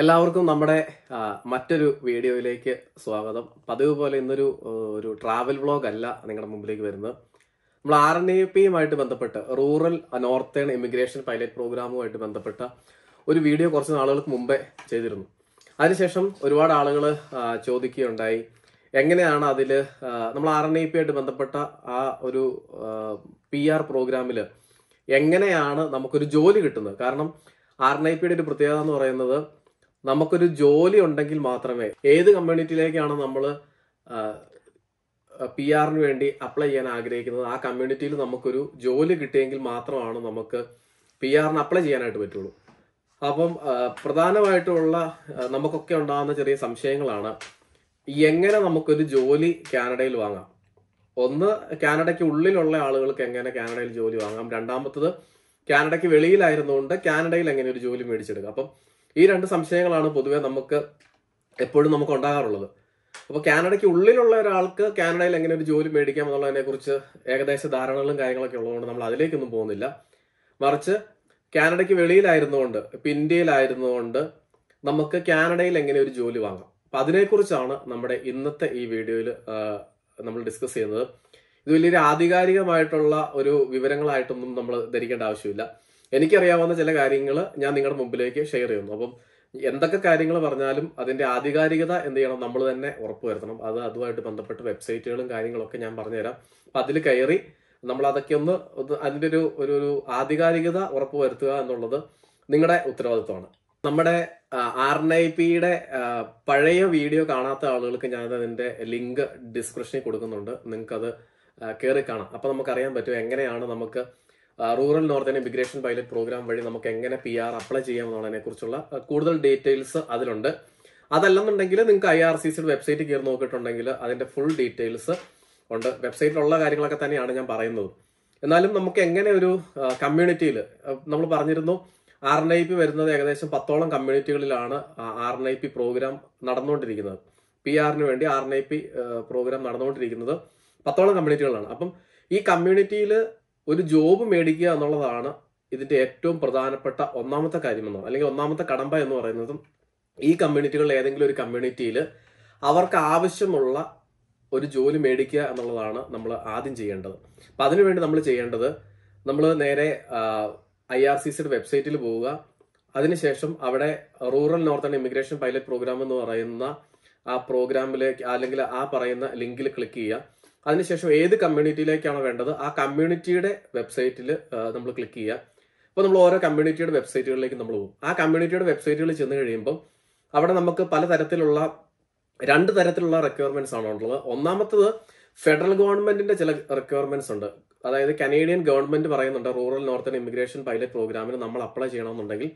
എല്ലാവർക്കും നമ്മുടെ മറ്റൊരു വീഡിയോയിലേക്ക് സ്വാഗതം പതിവ് പോലെ ഇന്നൊരു ഒരു ട്രാവൽ വ്ളോഗ് അല്ല നിങ്ങളുടെ മുമ്പിലേക്ക് വരുന്നത് നമ്മൾ ആർ എൻ എ പിയുമായിട്ട് ബന്ധപ്പെട്ട് റൂറൽ നോർത്തേൺ ഇമിഗ്രേഷൻ പൈലറ്റ് പ്രോഗ്രാമുമായിട്ട് ബന്ധപ്പെട്ട ഒരു വീഡിയോ കുറച്ച് നാളുകൾക്ക് മുമ്പേ ചെയ്തിരുന്നു അതിനുശേഷം ഒരുപാട് ആളുകൾ ചോദിക്കുകയുണ്ടായി എങ്ങനെയാണ് അതിൽ നമ്മൾ ആർ എൻ എ പിയായിട്ട് ബന്ധപ്പെട്ട ആ ഒരു പി ആർ പ്രോഗ്രാമിൽ എങ്ങനെയാണ് നമുക്കൊരു ജോലി കിട്ടുന്നത് കാരണം ആർ എൻ ഐ പിയുടെ ഒരു പ്രത്യേകത എന്ന് പറയുന്നത് നമുക്കൊരു ജോലി ഉണ്ടെങ്കിൽ മാത്രമേ ഏത് കമ്മ്യൂണിറ്റിയിലേക്കാണ് നമ്മൾ പി ആറിന് വേണ്ടി അപ്ലൈ ചെയ്യാൻ ആഗ്രഹിക്കുന്നത് ആ കമ്മ്യൂണിറ്റിയിൽ നമുക്കൊരു ജോലി കിട്ടിയെങ്കിൽ മാത്രമാണ് നമുക്ക് പി ആറിന് അപ്ലൈ ചെയ്യാനായിട്ട് പറ്റുള്ളൂ അപ്പം പ്രധാനമായിട്ടുള്ള നമുക്കൊക്കെ ഉണ്ടാകുന്ന ചെറിയ സംശയങ്ങളാണ് എങ്ങനെ നമുക്കൊരു ജോലി കാനഡയിൽ വാങ്ങാം ഒന്ന് കാനഡയ്ക്ക് ഉള്ളിലുള്ള ആളുകൾക്ക് എങ്ങനെ കാനഡയിൽ ജോലി വാങ്ങാം രണ്ടാമത്തത് കാനഡയ്ക്ക് വെളിയിലായിരുന്നുകൊണ്ട് കാനഡയിൽ എങ്ങനെ ഒരു ജോലി മേടിച്ചെടുക്കാം അപ്പം ഈ രണ്ട് സംശയങ്ങളാണ് പൊതുവെ നമുക്ക് എപ്പോഴും നമുക്ക് ഉണ്ടാകാറുള്ളത് അപ്പോൾ കാനഡയ്ക്ക് ഉള്ളിലുള്ള ഒരാൾക്ക് കാനഡയിൽ എങ്ങനെ ഒരു ജോലി മേടിക്കാം എന്നുള്ളതിനെ കുറിച്ച് ഏകദേശ ധാരണകളും കാര്യങ്ങളൊക്കെ ഉള്ളതുകൊണ്ട് നമ്മൾ അതിലേക്കൊന്നും പോകുന്നില്ല മറിച്ച് കാനഡയ്ക്ക് വെളിയിലായിരുന്നുകൊണ്ട് ഇപ്പം ഇന്ത്യയിലായിരുന്നുകൊണ്ട് നമുക്ക് കാനഡയിൽ എങ്ങനെ ഒരു ജോലി വാങ്ങാം അപ്പം അതിനെക്കുറിച്ചാണ് നമ്മുടെ ഇന്നത്തെ ഈ വീഡിയോയിൽ നമ്മൾ ഡിസ്കസ് ചെയ്യുന്നത് ഇത് വലിയൊരു ആധികാരികമായിട്ടുള്ള ഒരു വിവരങ്ങളായിട്ടൊന്നും നമ്മൾ ധരിക്കേണ്ട ആവശ്യമില്ല എനിക്കറിയാവുന്ന ചില കാര്യങ്ങൾ ഞാൻ നിങ്ങളുടെ മുമ്പിലേക്ക് ഷെയർ ചെയ്യുന്നു അപ്പം എന്തൊക്കെ കാര്യങ്ങൾ പറഞ്ഞാലും അതിന്റെ ആധികാരികത എന്ത് ചെയ്യണം നമ്മൾ തന്നെ ഉറപ്പുവരുത്തണം അത് അതുമായിട്ട് ബന്ധപ്പെട്ട് വെബ്സൈറ്റുകളും കാര്യങ്ങളൊക്കെ ഞാൻ പറഞ്ഞുതരാം അപ്പം അതിൽ കയറി നമ്മൾ അതൊക്കെ ഒന്ന് അതിന്റെ ഒരു ഒരു ആധികാരികത ഉറപ്പുവരുത്തുക എന്നുള്ളത് നിങ്ങളുടെ ഉത്തരവാദിത്വമാണ് നമ്മുടെ ആർ എൻ ഐ പിയുടെ പഴയ വീഡിയോ കാണാത്ത ആളുകൾക്ക് ഞാൻ അതിന്റെ ലിങ്ക് ഡിസ്ക്രിപ്ഷനിൽ കൊടുക്കുന്നുണ്ട് നിങ്ങൾക്കത് കയറി കാണാം അപ്പൊ നമുക്കറിയാൻ പറ്റും എങ്ങനെയാണ് നമുക്ക് rural northern immigration pilot program വഴി നമുക്ക് എങ്ങനെ പി ആർ അപ്ലൈ ചെയ്യാം എന്നുള്ളതിനെ കുറിച്ചുള്ള കൂടുതൽ ഡീറ്റെയിൽസ് അതിലുണ്ട് അതല്ലെന്നുണ്ടെങ്കിൽ നിങ്ങൾക്ക് ഐ ആർ സി സിയുടെ വെബ്സൈറ്റ് കയറി നോക്കിയിട്ടുണ്ടെങ്കിൽ അതിന്റെ ഫുൾ ഡീറ്റെയിൽസ് ഉണ്ട് വെബ്സൈറ്റിലുള്ള കാര്യങ്ങളൊക്കെ തന്നെയാണ് ഞാൻ പറയുന്നത് എന്നാലും നമുക്ക് എങ്ങനെ ഒരു കമ്മ്യൂണിറ്റിയിൽ നമ്മൾ പറഞ്ഞിരുന്നു ആർ എൻ ഐ പി വരുന്നത് ഏകദേശം പത്തോളം കമ്മ്യൂണിറ്റികളിലാണ് R N I P programme നടന്നുകൊണ്ടിരിക്കുന്നത് പി ആറിന് വേണ്ടി ആർ എൻ ഐ പി പ്രോഗ്രാം നടന്നുകൊണ്ടിരിക്കുന്നത് പത്തോളം കമ്മ്യൂണിറ്റികളാണ് അപ്പം ഈ കമ്മ്യൂണിറ്റിയിൽ ഒരു ജോബ് മേടിക്കുക എന്നുള്ളതാണ് ഇതിന്റെ ഏറ്റവും പ്രധാനപ്പെട്ട ഒന്നാമത്തെ കാര്യമെന്നോ അല്ലെങ്കിൽ ഒന്നാമത്തെ കടമ്പ എന്ന് പറയുന്നതും ഈ കമ്മ്യൂണിറ്റികളിൽ ഏതെങ്കിലും ഒരു കമ്മ്യൂണിറ്റിയിൽ അവർക്ക് ആവശ്യമുള്ള ഒരു ജോലി മേടിക്കുക എന്നുള്ളതാണ് നമ്മൾ ആദ്യം ചെയ്യേണ്ടത് അപ്പം അതിനുവേണ്ടി നമ്മൾ ചെയ്യേണ്ടത് നമ്മൾ നേരെ ഐ ആർ സി സിയുടെ വെബ്സൈറ്റിൽ പോവുക അതിനുശേഷം അവിടെ rural northern immigration pilot program എന്ന് പറയുന്ന ആ പ്രോഗ്രാമിലേക്ക് അല്ലെങ്കിൽ ആ പറയുന്ന ലിങ്കിൽ ക്ലിക്ക് ചെയ്യുക അതിനുശേഷം ഏത് കമ്മ്യൂണിറ്റിയിലേക്കാണോ വേണ്ടത് ആ കമ്മ്യൂണിറ്റിയുടെ വെബ്സൈറ്റിൽ നമ്മൾ ക്ലിക്ക് ചെയ്യുക അപ്പോൾ നമ്മൾ ഓരോ കമ്മ്യൂണിറ്റിയുടെ വെബ്സൈറ്റുകളിലേക്ക് നമ്മൾ പോകും ആ കമ്മ്യൂണിറ്റിയുടെ വെബ്സൈറ്റുകളിൽ ചെന്ന് കഴിയുമ്പോൾ അവിടെ നമുക്ക് പലതരത്തിലുള്ള രണ്ട് തരത്തിലുള്ള റിക്വയർമെന്റ്സ് ആണ് ഉള്ളത് ഒന്നാമത്തത് ഫെഡറൽ ഗവൺമെന്റിന്റെ ചില റിക്വയർമെന്റ്സ് ഉണ്ട് അതായത് കനേഡിയൻ ഗവൺമെന്റ് പറയുന്നുണ്ട് റൂറൽ നോർത്തേൺ ഇമിഗ്രേഷൻ പൈലറ്റ് പ്രോഗ്രാമിന് നമ്മൾ അപ്ലൈ ചെയ്യണമെന്നുണ്ടെങ്കിൽ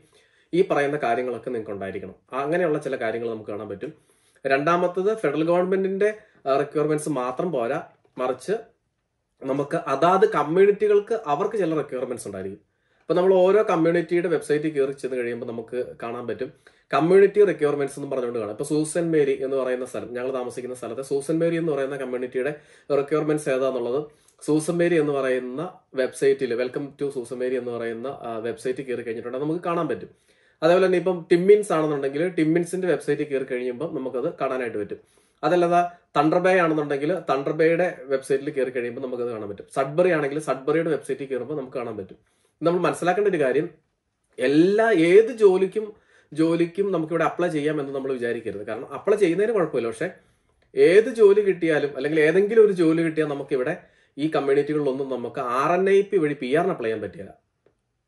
ഈ പറയുന്ന കാര്യങ്ങളൊക്കെ നിങ്ങൾക്ക് ഉണ്ടായിരിക്കണം അങ്ങനെയുള്ള ചില കാര്യങ്ങൾ നമുക്ക് കാണാൻ പറ്റും രണ്ടാമത്തത് ഫെഡറൽ ഗവൺമെന്റിന്റെ റിക്വയർമെന്റ്സ് മാത്രം പോരാ മറിച്ച് നമുക്ക് അതാത് കമ്മ്യൂണിറ്റികൾക്ക് അവർക്ക് ചില റിക്വയർമെന്റ്സ് ഉണ്ടായിരിക്കും അപ്പൊ നമ്മൾ ഓരോ കമ്മ്യൂണിറ്റിയുടെ വെബ്സൈറ്റിൽ കയറി ചെന്ന് കഴിയുമ്പോൾ നമുക്ക് കാണാൻ പറ്റും കമ്മ്യൂണിറ്റി റിക്വയർമെന്റ്സ് എന്ന് പറഞ്ഞുകൊണ്ട് കാണാം ഇപ്പൊ സൂസൻ മേരി എന്ന് പറയുന്ന സ്ഥലം ഞങ്ങൾ താമസിക്കുന്ന സ്ഥലത്തെ സൂസൻ മേരി എന്ന് പറയുന്ന കമ്മ്യൂണിറ്റിയുടെ റിക്വയർമെന്റ്സ് ഏതാന്നുള്ളത് സൂസൻ മേരി എന്ന് പറയുന്ന വെബ്സൈറ്റിൽ വെൽക്കം ടു സൂസൻ മേരി എന്ന് പറയുന്ന വെബ്സൈറ്റ് കയറി കഴിഞ്ഞിട്ടുണ്ട് നമുക്ക് കാണാൻ പറ്റും അതേപോലെ തന്നെ ഇപ്പം ടിമ്മിൻസ് ആണെന്നുണ്ടെങ്കിൽ ടിമ്മിൻസിന്റെ വെബ്സൈറ്റിൽ കയറി കഴിയുമ്പോൾ നമുക്കത് കാണാനായിട്ട് പറ്റും അതല്ലാതെ തണ്ടർബേ ആണെന്നുണ്ടെങ്കിൽ തണ്ടർബേയുടെ വെബ്സൈറ്റിൽ കയറി കഴിയുമ്പോൾ നമുക്കത് കാണാൻ പറ്റും സഡ്ബറി ആണെങ്കിൽ സഡ്ബറിയുടെ വെബ്സൈറ്റിൽ കയറുമ്പോൾ നമുക്ക് കാണാൻ പറ്റും നമ്മൾ മനസ്സിലാക്കേണ്ട ഒരു കാര്യം എല്ലാ ഏത് ജോലിക്കും ജോലിക്കും നമുക്കിവിടെ അപ്ലൈ ചെയ്യാം എന്ന് നമ്മൾ വിചാരിക്കരുത് കാരണം അപ്ലൈ ചെയ്യുന്നതിന് കുഴപ്പമില്ല പക്ഷേ ഏത് ജോലി കിട്ടിയാലും അല്ലെങ്കിൽ ഏതെങ്കിലും ഒരു ജോലി കിട്ടിയാൽ നമുക്കിവിടെ ഈ കമ്മ്യൂണിറ്റികളിലൊന്നും നമുക്ക് ആർ എൻ ഐ പി വഴി പി ആറിന് അപ്ലൈ ചെയ്യാൻ പറ്റില്ല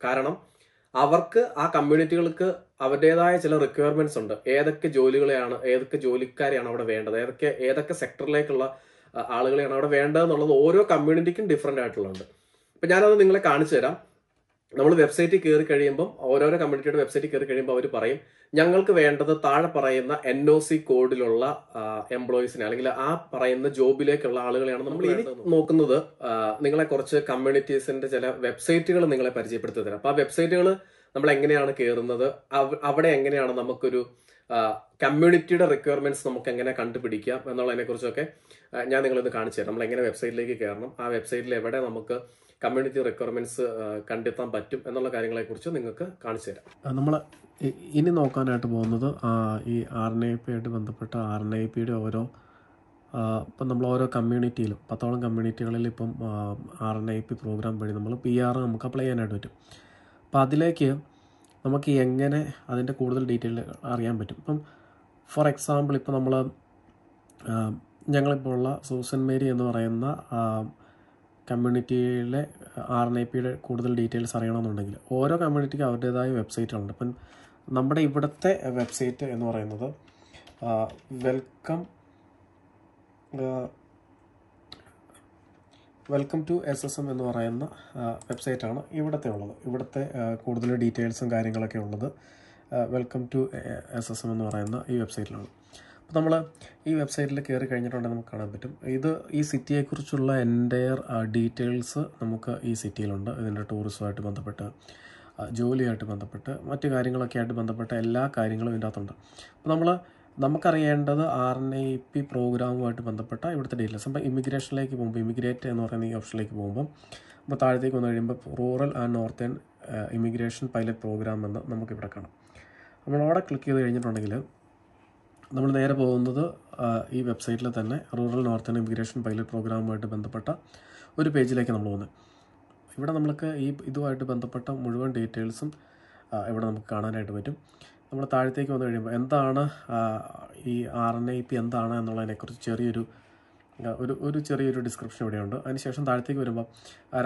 കാരണം അവർക്ക് ആ കമ്മ്യൂണിറ്റികൾക്ക് അവരുടേതായ ചില റിക്വയർമെന്റ്സ് ഉണ്ട് ഏതൊക്കെ ജോലികളെയാണ് ഏതൊക്കെ ജോലിക്കാരെയാണ് അവിടെ വേണ്ടത് ഏതൊക്കെ ഏതൊക്കെ സെക്ടറിലേക്കുള്ള ആളുകളെയാണ് അവിടെ എന്നുള്ളത് ഓരോ കമ്മ്യൂണിറ്റിക്കും ഡിഫറെന്റ് ആയിട്ടുള്ളത് അപ്പൊ ഞാനത് നിങ്ങളെ കാണിച്ചു തരാം നമ്മൾ വെബ്സൈറ്റിൽ കയറി കഴിയുമ്പോൾ ഓരോരോ കമ്മ്യൂണിറ്റിയുടെ വെബ്സൈറ്റിൽ കയറി കഴിയുമ്പോൾ അവർ പറയും ഞങ്ങൾക്ക് വേണ്ടത് താഴെ പറയുന്ന എൻ ഒ സി കോഡിലുള്ള എംപ്ലോയീസിനെ അല്ലെങ്കിൽ ആ പറയുന്ന ജോബിലേക്കുള്ള ആളുകളെയാണ് നമ്മൾ ഇനി നോക്കുന്നത് നിങ്ങളെ കുറച്ച് കമ്മ്യൂണിറ്റീസിന്റെ ചില വെബ്സൈറ്റുകൾ നിങ്ങളെ പരിചയപ്പെടുത്തി തരാം അപ്പൊ ആ വെബ്സൈറ്റുകൾ നമ്മൾ എങ്ങനെയാണ് കയറുന്നത് അവിടെ എങ്ങനെയാണ് നമുക്കൊരു കമ്മ്യൂണിറ്റിയുടെ റിക്വയർമെന്റ്സ് നമുക്ക് എങ്ങനെ കണ്ടുപിടിക്കാം എന്നുള്ളതിനെക്കുറിച്ചൊക്കെ ഞാൻ നിങ്ങളിത് കാണിച്ചു തരാം നമ്മൾ എങ്ങനെ വെബ്സൈറ്റിലേക്ക് കയറണം ആ വെബ്സൈറ്റിൽ എവിടെ നമുക്ക് കമ്മ്യൂണിറ്റി റിക്വയർമെന്റ്സ് കണ്ടെത്താൻ പറ്റും എന്നുള്ള കാര്യങ്ങളെക്കുറിച്ച് നിങ്ങൾക്ക് കാണിച്ചു തരാം നമ്മൾ ഇനി നോക്കാനായിട്ട് പോകുന്നത് ഈ ആർ എൻ ഐ പി ആയിട്ട് ബന്ധപ്പെട്ട ആർ എൻ ഐ പിയുടെ ഓരോ ഇപ്പം നമ്മൾ ഓരോ കമ്മ്യൂണിറ്റിയിലും പത്തോളം കമ്മ്യൂണിറ്റികളിൽ ഇപ്പം R N I P program വഴി നമ്മൾ പി ആർ നമുക്ക് അപ്ലൈ ചെയ്യാനായിട്ട് പറ്റും അപ്പോൾ അതിലേക്ക് നമുക്ക് എങ്ങനെ അതിൻ്റെ കൂടുതൽ ഡീറ്റെയിൽ അറിയാൻ പറ്റും ഇപ്പം ഫോർ എക്സാമ്പിൾ ഇപ്പോൾ നമ്മൾ ഞങ്ങളിപ്പോൾ ഉള്ള സൂസൻ മേരി എന്ന് പറയുന്ന കമ്മ്യൂണിറ്റിയിലെ ആർ എൻ ഐ പിയുടെ കൂടുതൽ ഡീറ്റെയിൽസ് അറിയണമെന്നുണ്ടെങ്കിൽ ഓരോ കമ്മ്യൂണിറ്റിക്കും അവരുടേതായ വെബ്സൈറ്റുകളുണ്ട് ഇപ്പം നമ്മുടെ ഇവിടുത്തെ വെബ്സൈറ്റ് എന്ന് പറയുന്നത് welcome welcome to S S M എന്ന് പറയുന്ന വെബ്സൈറ്റാണ് ഇവിടുത്തെ ഉള്ളത് ഇവിടുത്തെ കൂടുതൽ ഡീറ്റെയിൽസും കാര്യങ്ങളൊക്കെ ഉള്ളത് welcome to S S M എന്ന് പറയുന്ന ഈ വെബ്സൈറ്റിലാണ് അപ്പോൾ നമ്മൾ ഈ വെബ്സൈറ്റിൽ കയറി കഴിഞ്ഞിട്ടുണ്ടെങ്കിൽ നമുക്ക് കാണാൻ പറ്റും ഇത് ഈ സിറ്റിയെക്കുറിച്ചുള്ള എൻ്റയർ ഡീറ്റെയിൽസ് നമുക്ക് ഈ സിറ്റിയിലുണ്ട് ഇതിൻ്റെ ടൂറിസവുമായിട്ട് ബന്ധപ്പെട്ട് ജോലിയായിട്ട് ബന്ധപ്പെട്ട് മറ്റു കാര്യങ്ങളൊക്കെ ആയിട്ട് ബന്ധപ്പെട്ട എല്ലാ കാര്യങ്ങളും ഇതിൻ്റെ അകത്തുണ്ട് അപ്പോൾ നമ്മൾ നമുക്കറിയേണ്ടത് ആർ എൻ ഐ പി പ്രോഗ്രാമുമായിട്ട് ബന്ധപ്പെട്ട ഇവിടുത്തെ ഡീറ്റെയിൽസ് അപ്പം ഇമിഗ്രേഷനിലേക്ക് പോകുമ്പോൾ ഇമിഗ്രേറ്റ് എന്ന് പറയുന്ന ഈ ഓപ്ഷനിലേക്ക് പോകുമ്പോൾ അപ്പോൾ താഴത്തേക്ക് വന്നു കഴിയുമ്പോൾ rural and northern immigration pilot program എന്ന് നമുക്കിവിടെ കാണാം നമ്മൾ അവിടെ ക്ലിക്ക് ചെയ്ത് കഴിഞ്ഞിട്ടുണ്ടെങ്കിൽ നമ്മൾ നേരെ പോകുന്നത് ഈ വെബ്സൈറ്റിൽ തന്നെ റൂറൽ നോർത്തേൺ ഇമിഗ്രേഷൻ പൈലറ്റ് പ്രോഗ്രാമുമായിട്ട് ബന്ധപ്പെട്ട ഒരു പേജിലേക്ക് നമ്മൾ പോകുന്നത് ഇവിടെ നമ്മൾക്ക് ഈ ഇതുമായിട്ട് ബന്ധപ്പെട്ട മുഴുവൻ ഡീറ്റെയിൽസും ഇവിടെ നമുക്ക് കാണാനായിട്ട് പറ്റും നമ്മൾ താഴത്തേക്ക് വന്നു കഴിയുമ്പോൾ എന്താണ് ഈ ആർ എൻ ഐ പി എന്താണ് എന്നുള്ളതിനെക്കുറിച്ച് ചെറിയൊരു ഒരു ഒരു ചെറിയൊരു ഡിസ്ക്രിപ്ഷൻ ഇവിടെയുണ്ട് അതിനുശേഷം താഴത്തേക്ക് വരുമ്പോൾ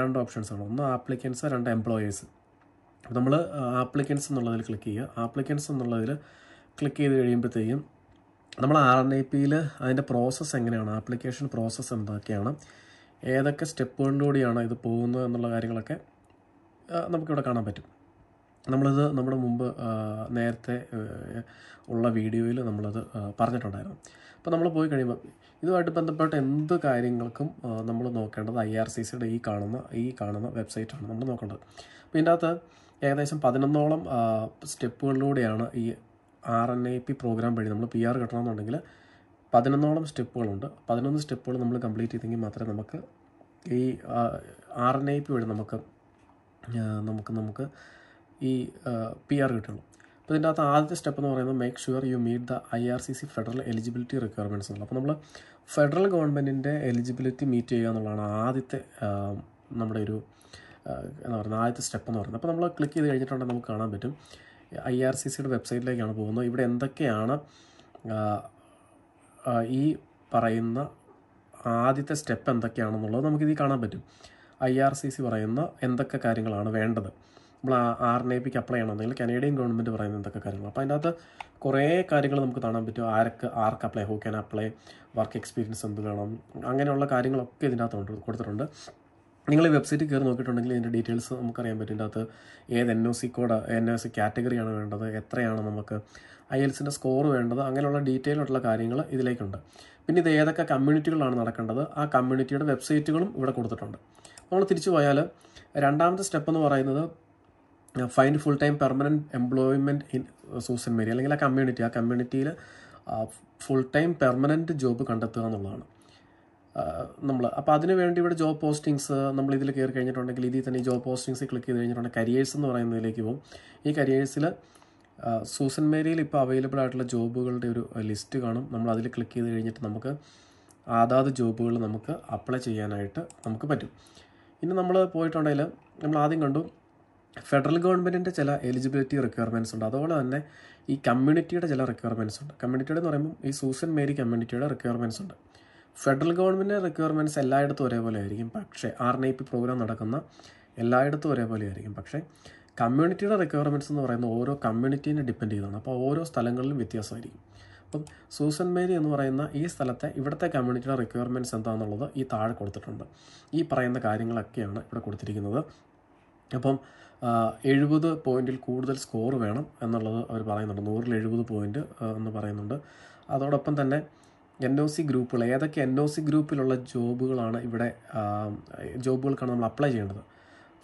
രണ്ട് ഓപ്ഷൻസ് ആണ് ഒന്ന് ആപ്ലിക്കൻസ് രണ്ട് എംപ്ലോയേഴ്സ് നമ്മൾ ആപ്ലിക്കൻസ് എന്നുള്ളതിൽ ക്ലിക്ക് ചെയ്യുക ആപ്ലിക്കൻസ് എന്നുള്ളതിൽ ക്ലിക്ക് ചെയ്ത് കഴിയുമ്പോഴത്തേക്കും നമ്മൾ ആർ എൻ ഐ പിയിൽ അതിൻ്റെ പ്രോസസ്സ് എങ്ങനെയാണ് ആപ്ലിക്കേഷൻ പ്രോസസ്സ് എന്തൊക്കെയാണ് ഏതൊക്കെ സ്റ്റെപ്പുകളിലൂടെയാണ് ഇത് പോകുന്നത് എന്നുള്ള കാര്യങ്ങളൊക്കെ നമുക്കിവിടെ കാണാൻ പറ്റും നമ്മളത് നമ്മുടെ മുമ്പ് നേരത്തെ ഉള്ള വീഡിയോയിൽ നമ്മളത് പറഞ്ഞിട്ടുണ്ടായിരുന്നു അപ്പോൾ നമ്മൾ പോയി കഴിയുമ്പോൾ ഇതുമായിട്ട് ബന്ധപ്പെട്ട എന്ത് കാര്യങ്ങൾക്കും നമ്മൾ നോക്കേണ്ടത് ഐ ആർ സി സിയുടെ ഈ കാണുന്ന ഈ കാണുന്ന വെബ്സൈറ്റാണ് നമ്മൾ നോക്കേണ്ടത് അപ്പോൾ ഇതിൻ്റെ അകത്ത് ഏകദേശം പതിനൊന്നോളം സ്റ്റെപ്പുകളിലൂടെയാണ് ഈ R N I P program വഴി നമ്മൾ പി ആർ കിട്ടണമെന്നുണ്ടെങ്കിൽ പതിനൊന്നോളം സ്റ്റെപ്പുകളുണ്ട് പതിനൊന്ന് സ്റ്റെപ്പുകൾ നമ്മൾ കംപ്ലീറ്റ് ചെയ്തെങ്കിൽ മാത്രമേ നമുക്ക് ഈ ആർ എൻ ഐ പി വഴി നമുക്ക് നമുക്ക് നമുക്ക് ഈ പി ആർ കിട്ടുള്ളൂ അപ്പോൾ ഇതിൻ്റെ അകത്ത് ആദ്യത്തെ സ്റ്റെപ്പ് എന്ന് പറയുന്നത് make sure you meet the I R C C federal eligibility requirements എന്നുള്ള അപ്പോൾ നമ്മൾ ഫെഡറൽ ഗവൺമെൻറ്റിൻ്റെ എലിജിബിലിറ്റി മീറ്റ് ചെയ്യുക എന്നുള്ളതാണ് ആദ്യത്തെ നമ്മുടെ ഒരു എന്താ പറയുന്നത് ആദ്യത്തെ സ്റ്റെപ്പ് എന്ന് പറയുന്നത് അപ്പോൾ നമ്മൾ ക്ലിക്ക് ചെയ്ത് കഴിഞ്ഞിട്ടുണ്ടെങ്കിൽ നമുക്ക് കാണാൻ പറ്റും ഐ ആർ സി സിയുടെ വെബ്സൈറ്റിലേക്കാണ് പോകുന്നത് ഇവിടെ എന്തൊക്കെയാണ് ഈ പറയുന്ന ആദ്യത്തെ സ്റ്റെപ്പ് എന്തൊക്കെയാണെന്നുള്ളത് നമുക്കിത് കാണാൻ പറ്റും ഐ ആർ സി സി പറയുന്ന എന്തൊക്കെ കാര്യങ്ങളാണ് വേണ്ടത് നമ്മൾ ആർ എൻ എ പിക്ക് അപ്ലൈ ചെയ്യണമെന്നുണ്ടെങ്കിൽ കനേഡിയൻ ഗവൺമെൻറ് പറയുന്ന എന്തൊക്കെ കാര്യങ്ങൾ അപ്പോൾ അതിനകത്ത് കുറേ കാര്യങ്ങൾ നമുക്ക് കാണാൻ പറ്റും ആർക്ക് ആർക്ക് apply who can apply work experience എന്ത് വേണം അങ്ങനെയുള്ള കാര്യങ്ങളൊക്കെ ഇതിനകത്ത് കൊടുത്തിട്ടുണ്ട് നിങ്ങൾ ഈ വെബ്സൈറ്റിൽ കയറി നോക്കിയിട്ടുണ്ടെങ്കിൽ ഇതിൻ്റെ ഡീറ്റെയിൽസ് നമുക്കറിയാൻ പറ്റും ഇതിൻ്റെ അകത്ത് ഏത് N O C code N O C കാറ്റഗറിയാണ് വേണ്ടത് എത്രയാണ് നമുക്ക് ഐ എൽസിൻ്റെ സ്കോർ വേണ്ടത് അങ്ങനെയുള്ള ഡീറ്റെയിൽ ആയിട്ടുള്ള കാര്യങ്ങൾ ഇതിലേക്കുണ്ട് പിന്നെ ഇത് ഏതൊക്കെ കമ്മ്യൂണിറ്റികളാണ് നടക്കേണ്ടത് ആ കമ്മ്യൂണിറ്റിയുടെ വെബ്സൈറ്റുകളും ഇവിടെ കൊടുത്തിട്ടുണ്ട് നമ്മൾ തിരിച്ചു പോയാൽ രണ്ടാമത്തെ സ്റ്റെപ്പ് എന്ന് പറയുന്നത് find full time permanent employment in സൂസൻ മേരി അല്ലെങ്കിൽ ആ കമ്മ്യൂണിറ്റി ആ കമ്മ്യൂണിറ്റിയിൽ ഫുൾ ടൈം പെർമനൻറ്റ് ജോബ് കണ്ടെത്തുക എന്നുള്ളതാണ് നമ്മൾ അപ്പോൾ അതിനുവേണ്ടി വേണ്ടി ഇവിടെ ജോബ് പോസ്റ്റിങ്സ് നമ്മൾ ഇതിൽ കയറി കഴിഞ്ഞിട്ടുണ്ടെങ്കിൽ ഇതിൽ തന്നെ ജോബ് പോസ്റ്റിങ്സ് ക്ലിക്ക് ചെയ്ത് കഴിഞ്ഞിട്ടുണ്ടെങ്കിൽ കരിയേഴ്സ് എന്ന് പറയുന്നതിലേക്ക് പോകും ഈ കരിയേഴ്സിൽ സൂസൻ മേരിയിൽ ഇപ്പോൾ അവൈലബിൾ ആയിട്ടുള്ള ജോബുകളുടെ ഒരു ലിസ്റ്റ് കാണും നമ്മൾ അതിൽ ക്ലിക്ക് ചെയ്ത് കഴിഞ്ഞിട്ട് നമുക്ക് അതാത് ജോബുകൾ നമുക്ക് അപ്ലൈ ചെയ്യാനായിട്ട് നമുക്ക് പറ്റും ഇനി നമ്മൾ പോയിട്ടുണ്ടെങ്കിൽ നമ്മൾ ആദ്യം കണ്ടു ഫെഡറൽ ഗവൺമെൻറ്റിൻ്റെ ചില എലിജിബിലിറ്റി റിക്വയർമെൻറ്റ്സ് ഉണ്ട് അതുപോലെ തന്നെ ഈ കമ്മ്യൂണിറ്റിയുടെ ചില റിക്വയർമെൻറ്റ്സ് ഉണ്ട് കമ്മ്യൂണിറ്റിയുടെ എന്ന് പറയുമ്പോൾ ഈ സൂസൻ മേരി കമ്മ്യൂണിറ്റിയുടെ റിക്വയർമെൻറ്റ്സ് ഉണ്ട് ഫെഡറൽ ഗവൺമെൻറ്റിൻ്റെ റിക്വയർമെൻറ്റ്സ് എല്ലായിടത്തും ഒരേപോലെ ആയിരിക്കും പക്ഷേ R N I P program നടക്കുന്ന എല്ലായിടത്തും ഒരേപോലെ ആയിരിക്കും പക്ഷേ കമ്മ്യൂണിറ്റിയുടെ റിക്വയർമെൻറ്റ്സ് എന്ന് പറയുന്നത് ഓരോ കമ്മ്യൂണിറ്റീനെ ഡിപ്പെൻഡ് ചെയ്താണ് അപ്പോൾ ഓരോ സ്ഥലങ്ങളിലും വ്യത്യാസമായിരിക്കും അപ്പം സൂസൻ മേരി എന്ന് പറയുന്ന ഈ സ്ഥലത്തെ ഇവിടുത്തെ കമ്മ്യൂണിറ്റിയുടെ റിക്വയർമെൻറ്റ്സ് എന്താണെന്നുള്ളത് ഈ താഴെ കൊടുത്തിട്ടുണ്ട് ഈ പറയുന്ന കാര്യങ്ങളൊക്കെയാണ് ഇവിടെ കൊടുത്തിരിക്കുന്നത് അപ്പം എഴുപത് പോയിൻറ്റിൽ കൂടുതൽ സ്കോർ വേണം എന്നുള്ളത് അവർ പറയുന്നുണ്ട് നൂറിൽ എഴുപത് പോയിൻറ്റ് എന്ന് പറയുന്നുണ്ട് അതോടൊപ്പം തന്നെ എൻ ഒ സി ഗ്രൂപ്പുകൾ ഏതൊക്കെ എൻ ഒ സി ഗ്രൂപ്പിലുള്ള ജോബുകളാണ് ഇവിടെ ജോബുകൾക്കാണ് നമ്മൾ അപ്ലൈ ചെയ്യേണ്ടത്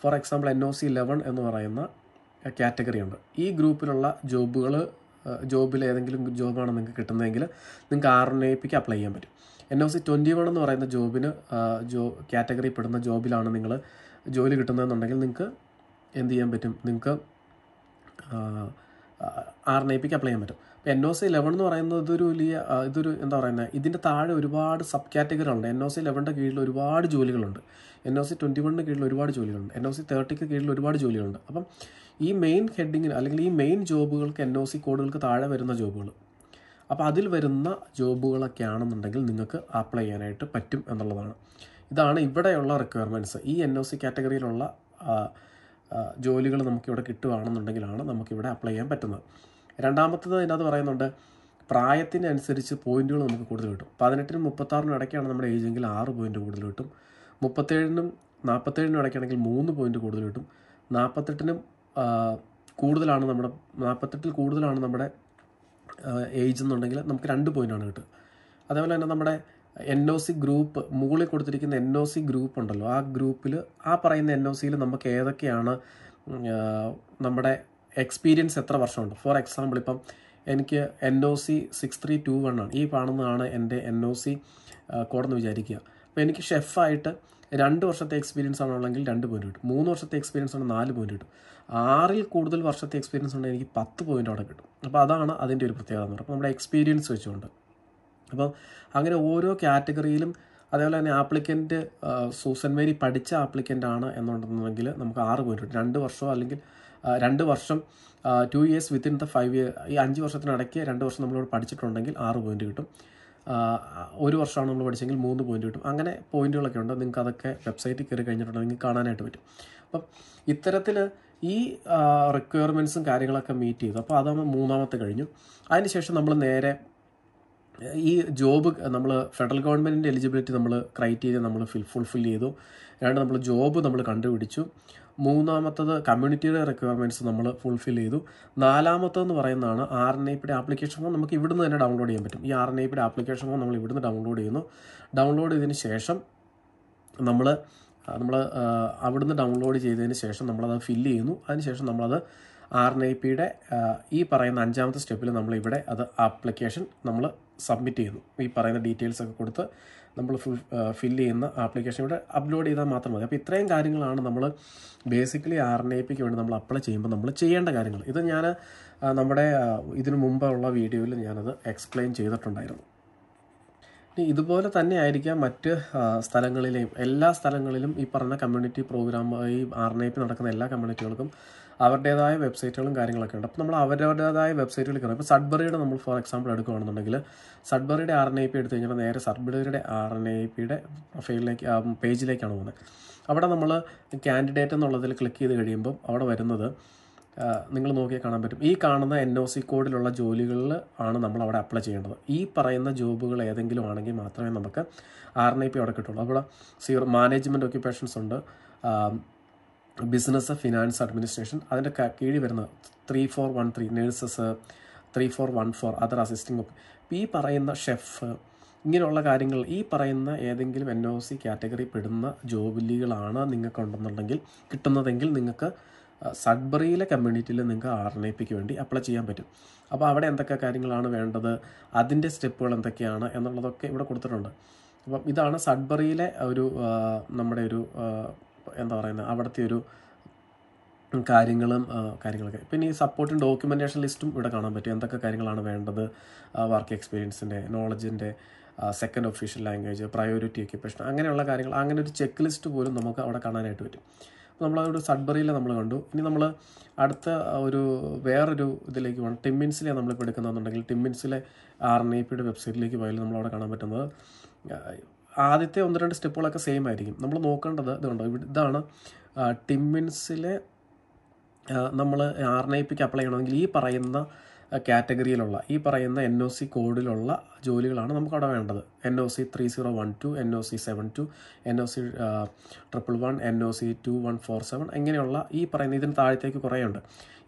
for example N O C eleven എന്ന് പറയുന്ന കാറ്റഗറി ഉണ്ട് ഈ ഗ്രൂപ്പിലുള്ള ജോബുകൾ ജോബിൽ ഏതെങ്കിലും ജോബാണ് നിങ്ങൾക്ക് കിട്ടുന്നതെങ്കിൽ നിങ്ങൾക്ക് ആർ എൻ എ പിക്ക് അപ്ലൈ ചെയ്യാൻ പറ്റും N O C twenty one എന്ന് പറയുന്ന ജോബിന് ജോ കാറ്റഗറി പെടുന്ന ജോബിലാണ് നിങ്ങൾ ജോലി കിട്ടുന്നതെന്നുണ്ടെങ്കിൽ നിങ്ങൾക്ക് എന്ത് ചെയ്യാൻ പറ്റും നിങ്ങൾക്ക് ആർ എൻ ഐ പിക്ക് അപ്ലൈ ചെയ്യാൻ പറ്റും അപ്പോൾ എൻ ഒ സി ലെവൻ എന്ന് പറയുന്നത് ഇതൊരു വലിയ ഇതൊരു എന്താ പറയുന്നത് ഇതിൻ്റെ താഴെ ഒരുപാട് സബ് കാറ്റഗറികളുണ്ട് എൻ ഒ സി ലെവൻ്റെ കീഴിൽ ഒരുപാട് ജോലികളുണ്ട് എൻ ഒ സി ട്വൻറ്റി വണ്ണിന് കീഴിൽ ഒരുപാട് ജോലികളുണ്ട് എൻ ഒ സി തേർട്ടിക്ക് കീഴിൽ ഒരുപാട് ജോലികളുണ്ട് അപ്പം ഈ മെയിൻ ഹെഡിങ്ങിന് അല്ലെങ്കിൽ ഈ മെയിൻ ജോബുകൾക്ക് എൻ ഒ സി കോഡുകൾക്ക് താഴെ വരുന്ന ജോബുകൾ അപ്പോൾ അതിൽ വരുന്ന ജോബുകളൊക്കെ ആണെന്നുണ്ടെങ്കിൽ നിങ്ങൾക്ക് അപ്ലൈ ചെയ്യാനായിട്ട് പറ്റും എന്നുള്ളതാണ് ഇതാണ് ഇവിടെയുള്ള റിക്വയർമെൻറ്റ്സ് ഈ എൻ ഒ സി കാറ്റഗറിയിലുള്ള ജോലികൾ നമുക്കിവിടെ കിട്ടുകയാണെന്നുണ്ടെങ്കിലാണ് നമുക്കിവിടെ അപ്ലൈ ചെയ്യാൻ പറ്റുന്നത് രണ്ടാമത്തത് അതിനകത്ത് പറയുന്നുണ്ട് പ്രായത്തിനനുസരിച്ച് പോയിൻറ്റുകൾ നമുക്ക് കൂടുതൽ കിട്ടും പതിനെട്ടിനും മുപ്പത്താറിനും ഇടയ്ക്കാണ് നമ്മുടെ ഏജെങ്കിൽ ആറ് പോയിൻറ്റ് കൂടുതൽ കിട്ടും മുപ്പത്തേഴിനും നാൽപ്പത്തേഴിനും ഇടയ്ക്കാണെങ്കിൽ മൂന്ന് പോയിൻറ്റ് കൂടുതൽ കിട്ടും നാൽപ്പത്തെട്ടിനും കൂടുതലാണ് നമ്മുടെ നാൽപ്പത്തെട്ടിൽ കൂടുതലാണ് നമ്മുടെ ഏജ് എന്നുണ്ടെങ്കിൽ നമുക്ക് രണ്ട് പോയിൻ്റാണ് കിട്ടുക അതേപോലെ തന്നെ നമ്മുടെ എൻ ഒ സി ഗ്രൂപ്പ് മുകളിൽ കൊടുത്തിരിക്കുന്ന എൻ ഒ സി ഗ്രൂപ്പ് ഉണ്ടല്ലോ ആ ഗ്രൂപ്പിൽ ആ പറയുന്ന എൻ ഒ സിയിൽ നമുക്ക് ഏതൊക്കെയാണ് നമ്മുടെ എക്സ്പീരിയൻസ് എത്ര വർഷമുണ്ട് ഫോർ എക്സാമ്പിൾ ഇപ്പം എനിക്ക് N O C six three two one ആണ് ഈ കാണുന്നതാണ് എൻ്റെ എൻ ഒ സി കോടെന്ന് വിചാരിക്കുക അപ്പോൾ എനിക്ക് ഷെഫായിട്ട് രണ്ട് വർഷത്തെ എക്സ്പീരിയൻസ് ആണുള്ളെങ്കിൽ രണ്ട് പോയിൻറ്റ് കിട്ടും മൂന്ന് വർഷത്തെ എക്സ്പീരിയൻസ് ആണ് നാല് പോയിൻറ്റ് കിട്ടും ആറിൽ കൂടുതൽ വർഷത്തെ എക്സ്പീരിയൻസ് ഉണ്ടെങ്കിൽ എനിക്ക് പത്ത് പോയിൻ്റ് അവിടെ കിട്ടും അപ്പോൾ അതാണ് അതിൻ്റെ ഒരു പ്രത്യേകത എന്ന് നമ്മുടെ എക്സ്പീരിയൻസ് വെച്ചുകൊണ്ട് അപ്പം അങ്ങനെ ഓരോ കാറ്റഗറിയിലും അതേപോലെ തന്നെ ആപ്ലിക്കൻ്റ് സൂസൻ മേരി പഠിച്ച ആപ്ലിക്കൻ്റ് ആണ് എന്നുണ്ടെന്നുണ്ടെങ്കിൽ നമുക്ക് ആറ് പോയിന്റ് കിട്ടും രണ്ട് വർഷം അല്ലെങ്കിൽ രണ്ട് വർഷം two years within the five year ഈ അഞ്ച് വർഷത്തിനിടയ്ക്ക് രണ്ട് വർഷം നമ്മളോട് പഠിച്ചിട്ടുണ്ടെങ്കിൽ ആറ് പോയിന്റ് കിട്ടും ഒരു വർഷമാണ് നമ്മൾ പഠിച്ചെങ്കിൽ മൂന്ന് പോയിന്റ് കിട്ടും അങ്ങനെ പോയിന്റുകളൊക്കെ ഉണ്ട് നിങ്ങൾക്ക് അതൊക്കെ വെബ്സൈറ്റിൽ കയറി കഴിഞ്ഞിട്ടുണ്ടെങ്കിൽ നിങ്ങൾക്ക് കാണാനായിട്ട് പറ്റും അപ്പം ഇത്തരത്തിൽ ഈ റിക്വയർമെൻറ്റ്സും കാര്യങ്ങളൊക്കെ മീറ്റ് ചെയ്തു അപ്പോൾ അതാകുമ്പോൾ മൂന്നാമത്തെ കഴിഞ്ഞു അതിനുശേഷം നമ്മൾ നേരെ ഈ ജോബ് നമ്മൾ ഫെഡറൽ ഗവൺമെൻറ്റിൻ്റെ എലിജിബിലിറ്റി നമ്മൾ ക്രൈറ്റീരിയ നമ്മൾ ഫിൽ ഫുൾഫിൽ ചെയ്തു രണ്ട് നമ്മൾ ജോബ് നമ്മൾ കണ്ടുപിടിച്ചു മൂന്നാമത്തത് കമ്മ്യൂണിറ്റിയുടെ റിക്വയർമെൻറ്റ്സ് നമ്മൾ ഫുൾഫിൽ ചെയ്തു നാലാമത്തതെന്ന് പറയുന്നതാണ് ആർ എൻ ഐ പിയുടെ ആപ്ലിക്കേഷൻ ഫോം നമുക്ക് ഇവിടുന്ന് തന്നെ ഡൗൺലോഡ് ചെയ്യാൻ പറ്റും ഈ ആർ എൻ ഐ പിയുടെ ആപ്ലിക്കേഷൻ ഫോം നമ്മൾ ഇവിടുന്ന് ഡൗൺലോഡ് ചെയ്യുന്നു ഡൗൺലോഡ് ചെയ്തതിന് ശേഷം നമ്മൾ നമ്മൾ അവിടുന്ന് ഡൗൺലോഡ് ചെയ്തതിന് ശേഷം നമ്മളത് ഫില്ല് ചെയ്യുന്നു അതിനുശേഷം നമ്മളത് ആർ എൻ ഐ പിയുടെ ഈ പറയുന്ന അഞ്ചാമത്തെ സ്റ്റെപ്പിൽ നമ്മളിവിടെ അത് ആപ്ലിക്കേഷൻ നമ്മൾ സബ്മിറ്റ് ചെയ്യുന്നു ഈ പറയുന്ന ഡീറ്റെയിൽസ് ഒക്കെ കൊടുത്ത് നമ്മൾ ഫുൾ ഫില്ല് ചെയ്യുന്ന ആപ്ലിക്കേഷൻ ഇവിടെ അപ്ലോഡ് ചെയ്താൽ മാത്രം മതി അപ്പോൾ ഇത്രയും കാര്യങ്ങളാണ് നമ്മൾ ബേസിക്കലി ആർ എൻ ഐ പിക്ക് വേണ്ടി നമ്മൾ അപ്ലൈ ചെയ്യുമ്പോൾ നമ്മൾ ചെയ്യേണ്ട കാര്യങ്ങൾ ഇത് ഞാൻ നമ്മുടെ ഇതിനു മുമ്പുള്ള വീഡിയോയിൽ ഞാനത് എക്സ്പ്ലെയിൻ ചെയ്തിട്ടുണ്ടായിരുന്നു ഇതുപോലെ തന്നെ ആയിരിക്കാം മറ്റ് സ്ഥലങ്ങളിലെയും എല്ലാ സ്ഥലങ്ങളിലും ഈ പറഞ്ഞ കമ്മ്യൂണിറ്റി പ്രോഗ്രാം ഈ ആർ എൻ ഐ പി നടക്കുന്ന എല്ലാ കമ്മ്യൂണിറ്റികൾക്കും അവരുടേതായ വെബ്സൈറ്റുകളും കാര്യങ്ങളൊക്കെ ഉണ്ട് അപ്പോൾ നമ്മൾ അവരുടേതായ വെബ്സൈറ്റുകൾ കയറും ഇപ്പോൾ സഡ്ബറിയുടെ നമ്മൾ ഫോർ എക്സാമ്പിൾ എടുക്കുകയാണെന്നുണ്ടെങ്കിൽ സഡ്ബറിയുടെ ആർ എൻ ഐ പി എടുത്തു കഴിഞ്ഞാൽ നേരെ സഡ്ബറിയുടെ ആർ എൻ ഐ പിയുടെ ഫെയിലേക്ക് പേജിലേക്കാണ് പോകുന്നത് അവിടെ നമ്മൾ കാൻഡിഡേറ്റ് എന്നുള്ളതിൽ ക്ലിക്ക് ചെയ്ത് കഴിയുമ്പം അവിടെ വരുന്നത് നിങ്ങൾ നോക്കിയാൽ കാണാൻ പറ്റും ഈ കാണുന്ന എൻ ഒ സി കോഡിലുള്ള ജോലികളിൽ ആണ് നമ്മൾ അവിടെ അപ്ലൈ ചെയ്യേണ്ടത് ഈ പറയുന്ന ജോബുകൾ ഏതെങ്കിലും ആണെങ്കിൽ മാത്രമേ നമുക്ക് ആർ എൻ ഐ പി അവിടെ കിട്ടുള്ളൂ അവിടെ സീറോ മാനേജ്മെൻറ്റ് ഓക്യുപ്പേഷൻസ് ഉണ്ട് ബിസിനസ് ഫിനാൻസ് അഡ്മിനിസ്ട്രേഷൻ അതിൻ്റെ കീഴിൽ വരുന്ന three four one three nurses three four one four other assisting ഈ പറയുന്ന ഷെഫ് ഇങ്ങനെയുള്ള കാര്യങ്ങൾ ഈ പറയുന്ന ഏതെങ്കിലും എൻ ഒ സി കാറ്റഗറി പെടുന്ന ജോബിലികളാണ് നിങ്ങൾക്കുണ്ടെന്നുണ്ടെങ്കിൽ കിട്ടുന്നതെങ്കിൽ നിങ്ങൾക്ക് സഡ്ബറിയിലെ കമ്മ്യൂണിറ്റിയിൽ നിങ്ങൾക്ക് ആർ എൻ വേണ്ടി അപ്ലൈ ചെയ്യാൻ പറ്റും അപ്പോൾ അവിടെ എന്തൊക്കെ കാര്യങ്ങളാണ് വേണ്ടത് അതിൻ്റെ സ്റ്റെപ്പുകൾ എന്തൊക്കെയാണ് എന്നുള്ളതൊക്കെ ഇവിടെ കൊടുത്തിട്ടുണ്ട് അപ്പം ഇതാണ് സഡ്ബറിയിലെ ഒരു നമ്മുടെ ഒരു എന്താ പറയുന്നത് അവിടുത്തെ ഒരു കാര്യങ്ങളും കാര്യങ്ങളൊക്കെ പിന്നെ ഈ സപ്പോർട്ടും ഡോക്യുമെൻറ്റേഷൻ ലിസ്റ്റും ഇവിടെ കാണാൻ പറ്റും എന്തൊക്കെ കാര്യങ്ങളാണ് വേണ്ടത് വർക്ക് എക്സ്പീരിയൻസിൻ്റെ നോളജിൻ്റെ second official language priority occupation അങ്ങനെയുള്ള കാര്യങ്ങൾ അങ്ങനെ ഒരു ചെക്ക് ലിസ്റ്റ് പോലും നമുക്ക് അവിടെ കാണാനായിട്ട് പറ്റും അപ്പോൾ നമ്മൾ അതൊരു സഡ്ബറിയിലെ നമ്മൾ കണ്ടു ഇനി നമ്മൾ അടുത്ത ഒരു വേറൊരു ഇതിലേക്ക് പോകണം ടിമ്മിൻസിലെ നമ്മളിപ്പോൾ എടുക്കുന്നതെന്നുണ്ടെങ്കിൽ ടിമ്മിൻസിലെ ആർ എൻ ഐ പിയുടെ വെബ്സൈറ്റിലേക്ക് പോയാലും നമ്മളവിടെ കാണാൻ പറ്റുന്നത് ആദ്യത്തെ ഒന്ന് രണ്ട് സ്റ്റെപ്പുകളൊക്കെ സെയിം ആയിരിക്കും നമ്മൾ നോക്കേണ്ടത് ഇതുണ്ടോ ഇതാണ് ടിമ്മിൻസിലെ നമ്മൾ ആർ എൻ ഐ പിക്ക് അപ്ലൈ ചെയ്യണമെങ്കിൽ ഈ പറയുന്ന കാറ്റഗറിയിലുള്ള ഈ പറയുന്ന എൻ ഒ സി കോഡിലുള്ള ജോലികളാണ് നമുക്ക് അവിടെ വേണ്ടത് N O C three zero one two N O C seven two N O C triple one N O C two one four seven ഇങ്ങനെയുള്ള ഈ പറയുന്ന ഇതിന് താഴത്തേക്ക് കുറേ ഉണ്ട്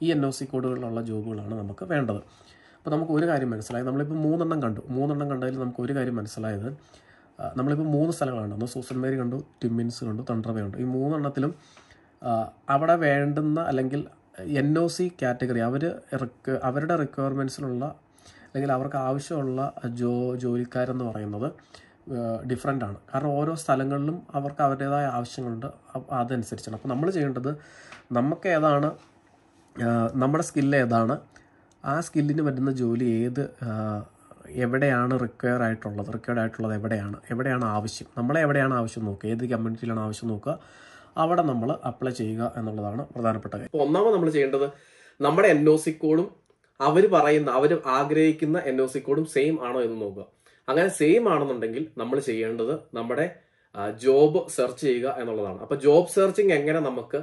ഈ എൻ ഒ സി കോഡുകളിലുള്ള ജോബുകളാണ് നമുക്ക് വേണ്ടത് അപ്പോൾ നമുക്ക് ഒരു കാര്യം മനസ്സിലായി നമ്മളിപ്പോൾ മൂന്നെണ്ണം കണ്ടു മൂന്നെണ്ണം കണ്ടതിൽ നമുക്ക് ഒരു കാര്യം മനസ്സിലായത് നമ്മളിപ്പോൾ മൂന്ന് സ്ഥലങ്ങളാണ് ഒന്ന് സൂസൻ മേരി കണ്ടു ടിമ്മിൻസ് കണ്ടു തണ്ടർവേ കണ്ടു ഈ മൂന്നെണ്ണത്തിലും അവിടെ വേണ്ടുന്ന അല്ലെങ്കിൽ എൻ ഒ സി കാറ്റഗറി അവർ അവരുടെ റിക്വയർമെൻറ്റ്സിലുള്ള അല്ലെങ്കിൽ അവർക്ക് ആവശ്യമുള്ള ജോ ജോലിക്കാരെന്ന് പറയുന്നത് ഡിഫറെൻ്റ് ആണ് കാരണം ഓരോ സ്ഥലങ്ങളിലും അവർക്ക് അവരുടേതായ ആവശ്യങ്ങളുണ്ട് അതനുസരിച്ചാണ് അപ്പോൾ നമ്മൾ ചെയ്യേണ്ടത് നമുക്ക് ഏതാണ് നമ്മുടെ സ്കില്ല് ഏതാണ് ആ സ്കില്ലിന് പറ്റുന്ന ജോലി ഏത് എവിടെയാണ് റിക്വയർ ആയിട്ടുള്ളത് റിക്വയർഡ് ആയിട്ടുള്ളത് എവിടെയാണ് എവിടെയാണ് ആവശ്യം നമ്മളെ എവിടെയാണ് ആവശ്യം നോക്കുക ഏത് കമ്മ്യൂണിറ്റിയിലാണ് ആവശ്യം നോക്കുക അവിടെ നമ്മൾ അപ്ലൈ ചെയ്യുക എന്നുള്ളതാണ് പ്രധാനപ്പെട്ട കാര്യം ഒന്നാമത് നമ്മൾ ചെയ്യേണ്ടത് നമ്മുടെ എൻ ഒ സി കോഡും അവർ പറയുന്ന അവർ ആഗ്രഹിക്കുന്ന എൻ ഒ സി കോഡും സെയിം ആണോ എന്ന് നോക്കുക അങ്ങനെ സെയിം ആണെന്നുണ്ടെങ്കിൽ നമ്മൾ ചെയ്യേണ്ടത് നമ്മുടെ ജോബ് സെർച്ച് ചെയ്യുക എന്നുള്ളതാണ് അപ്പോൾ ജോബ് സെർച്ചിങ് എങ്ങനെ നമുക്ക്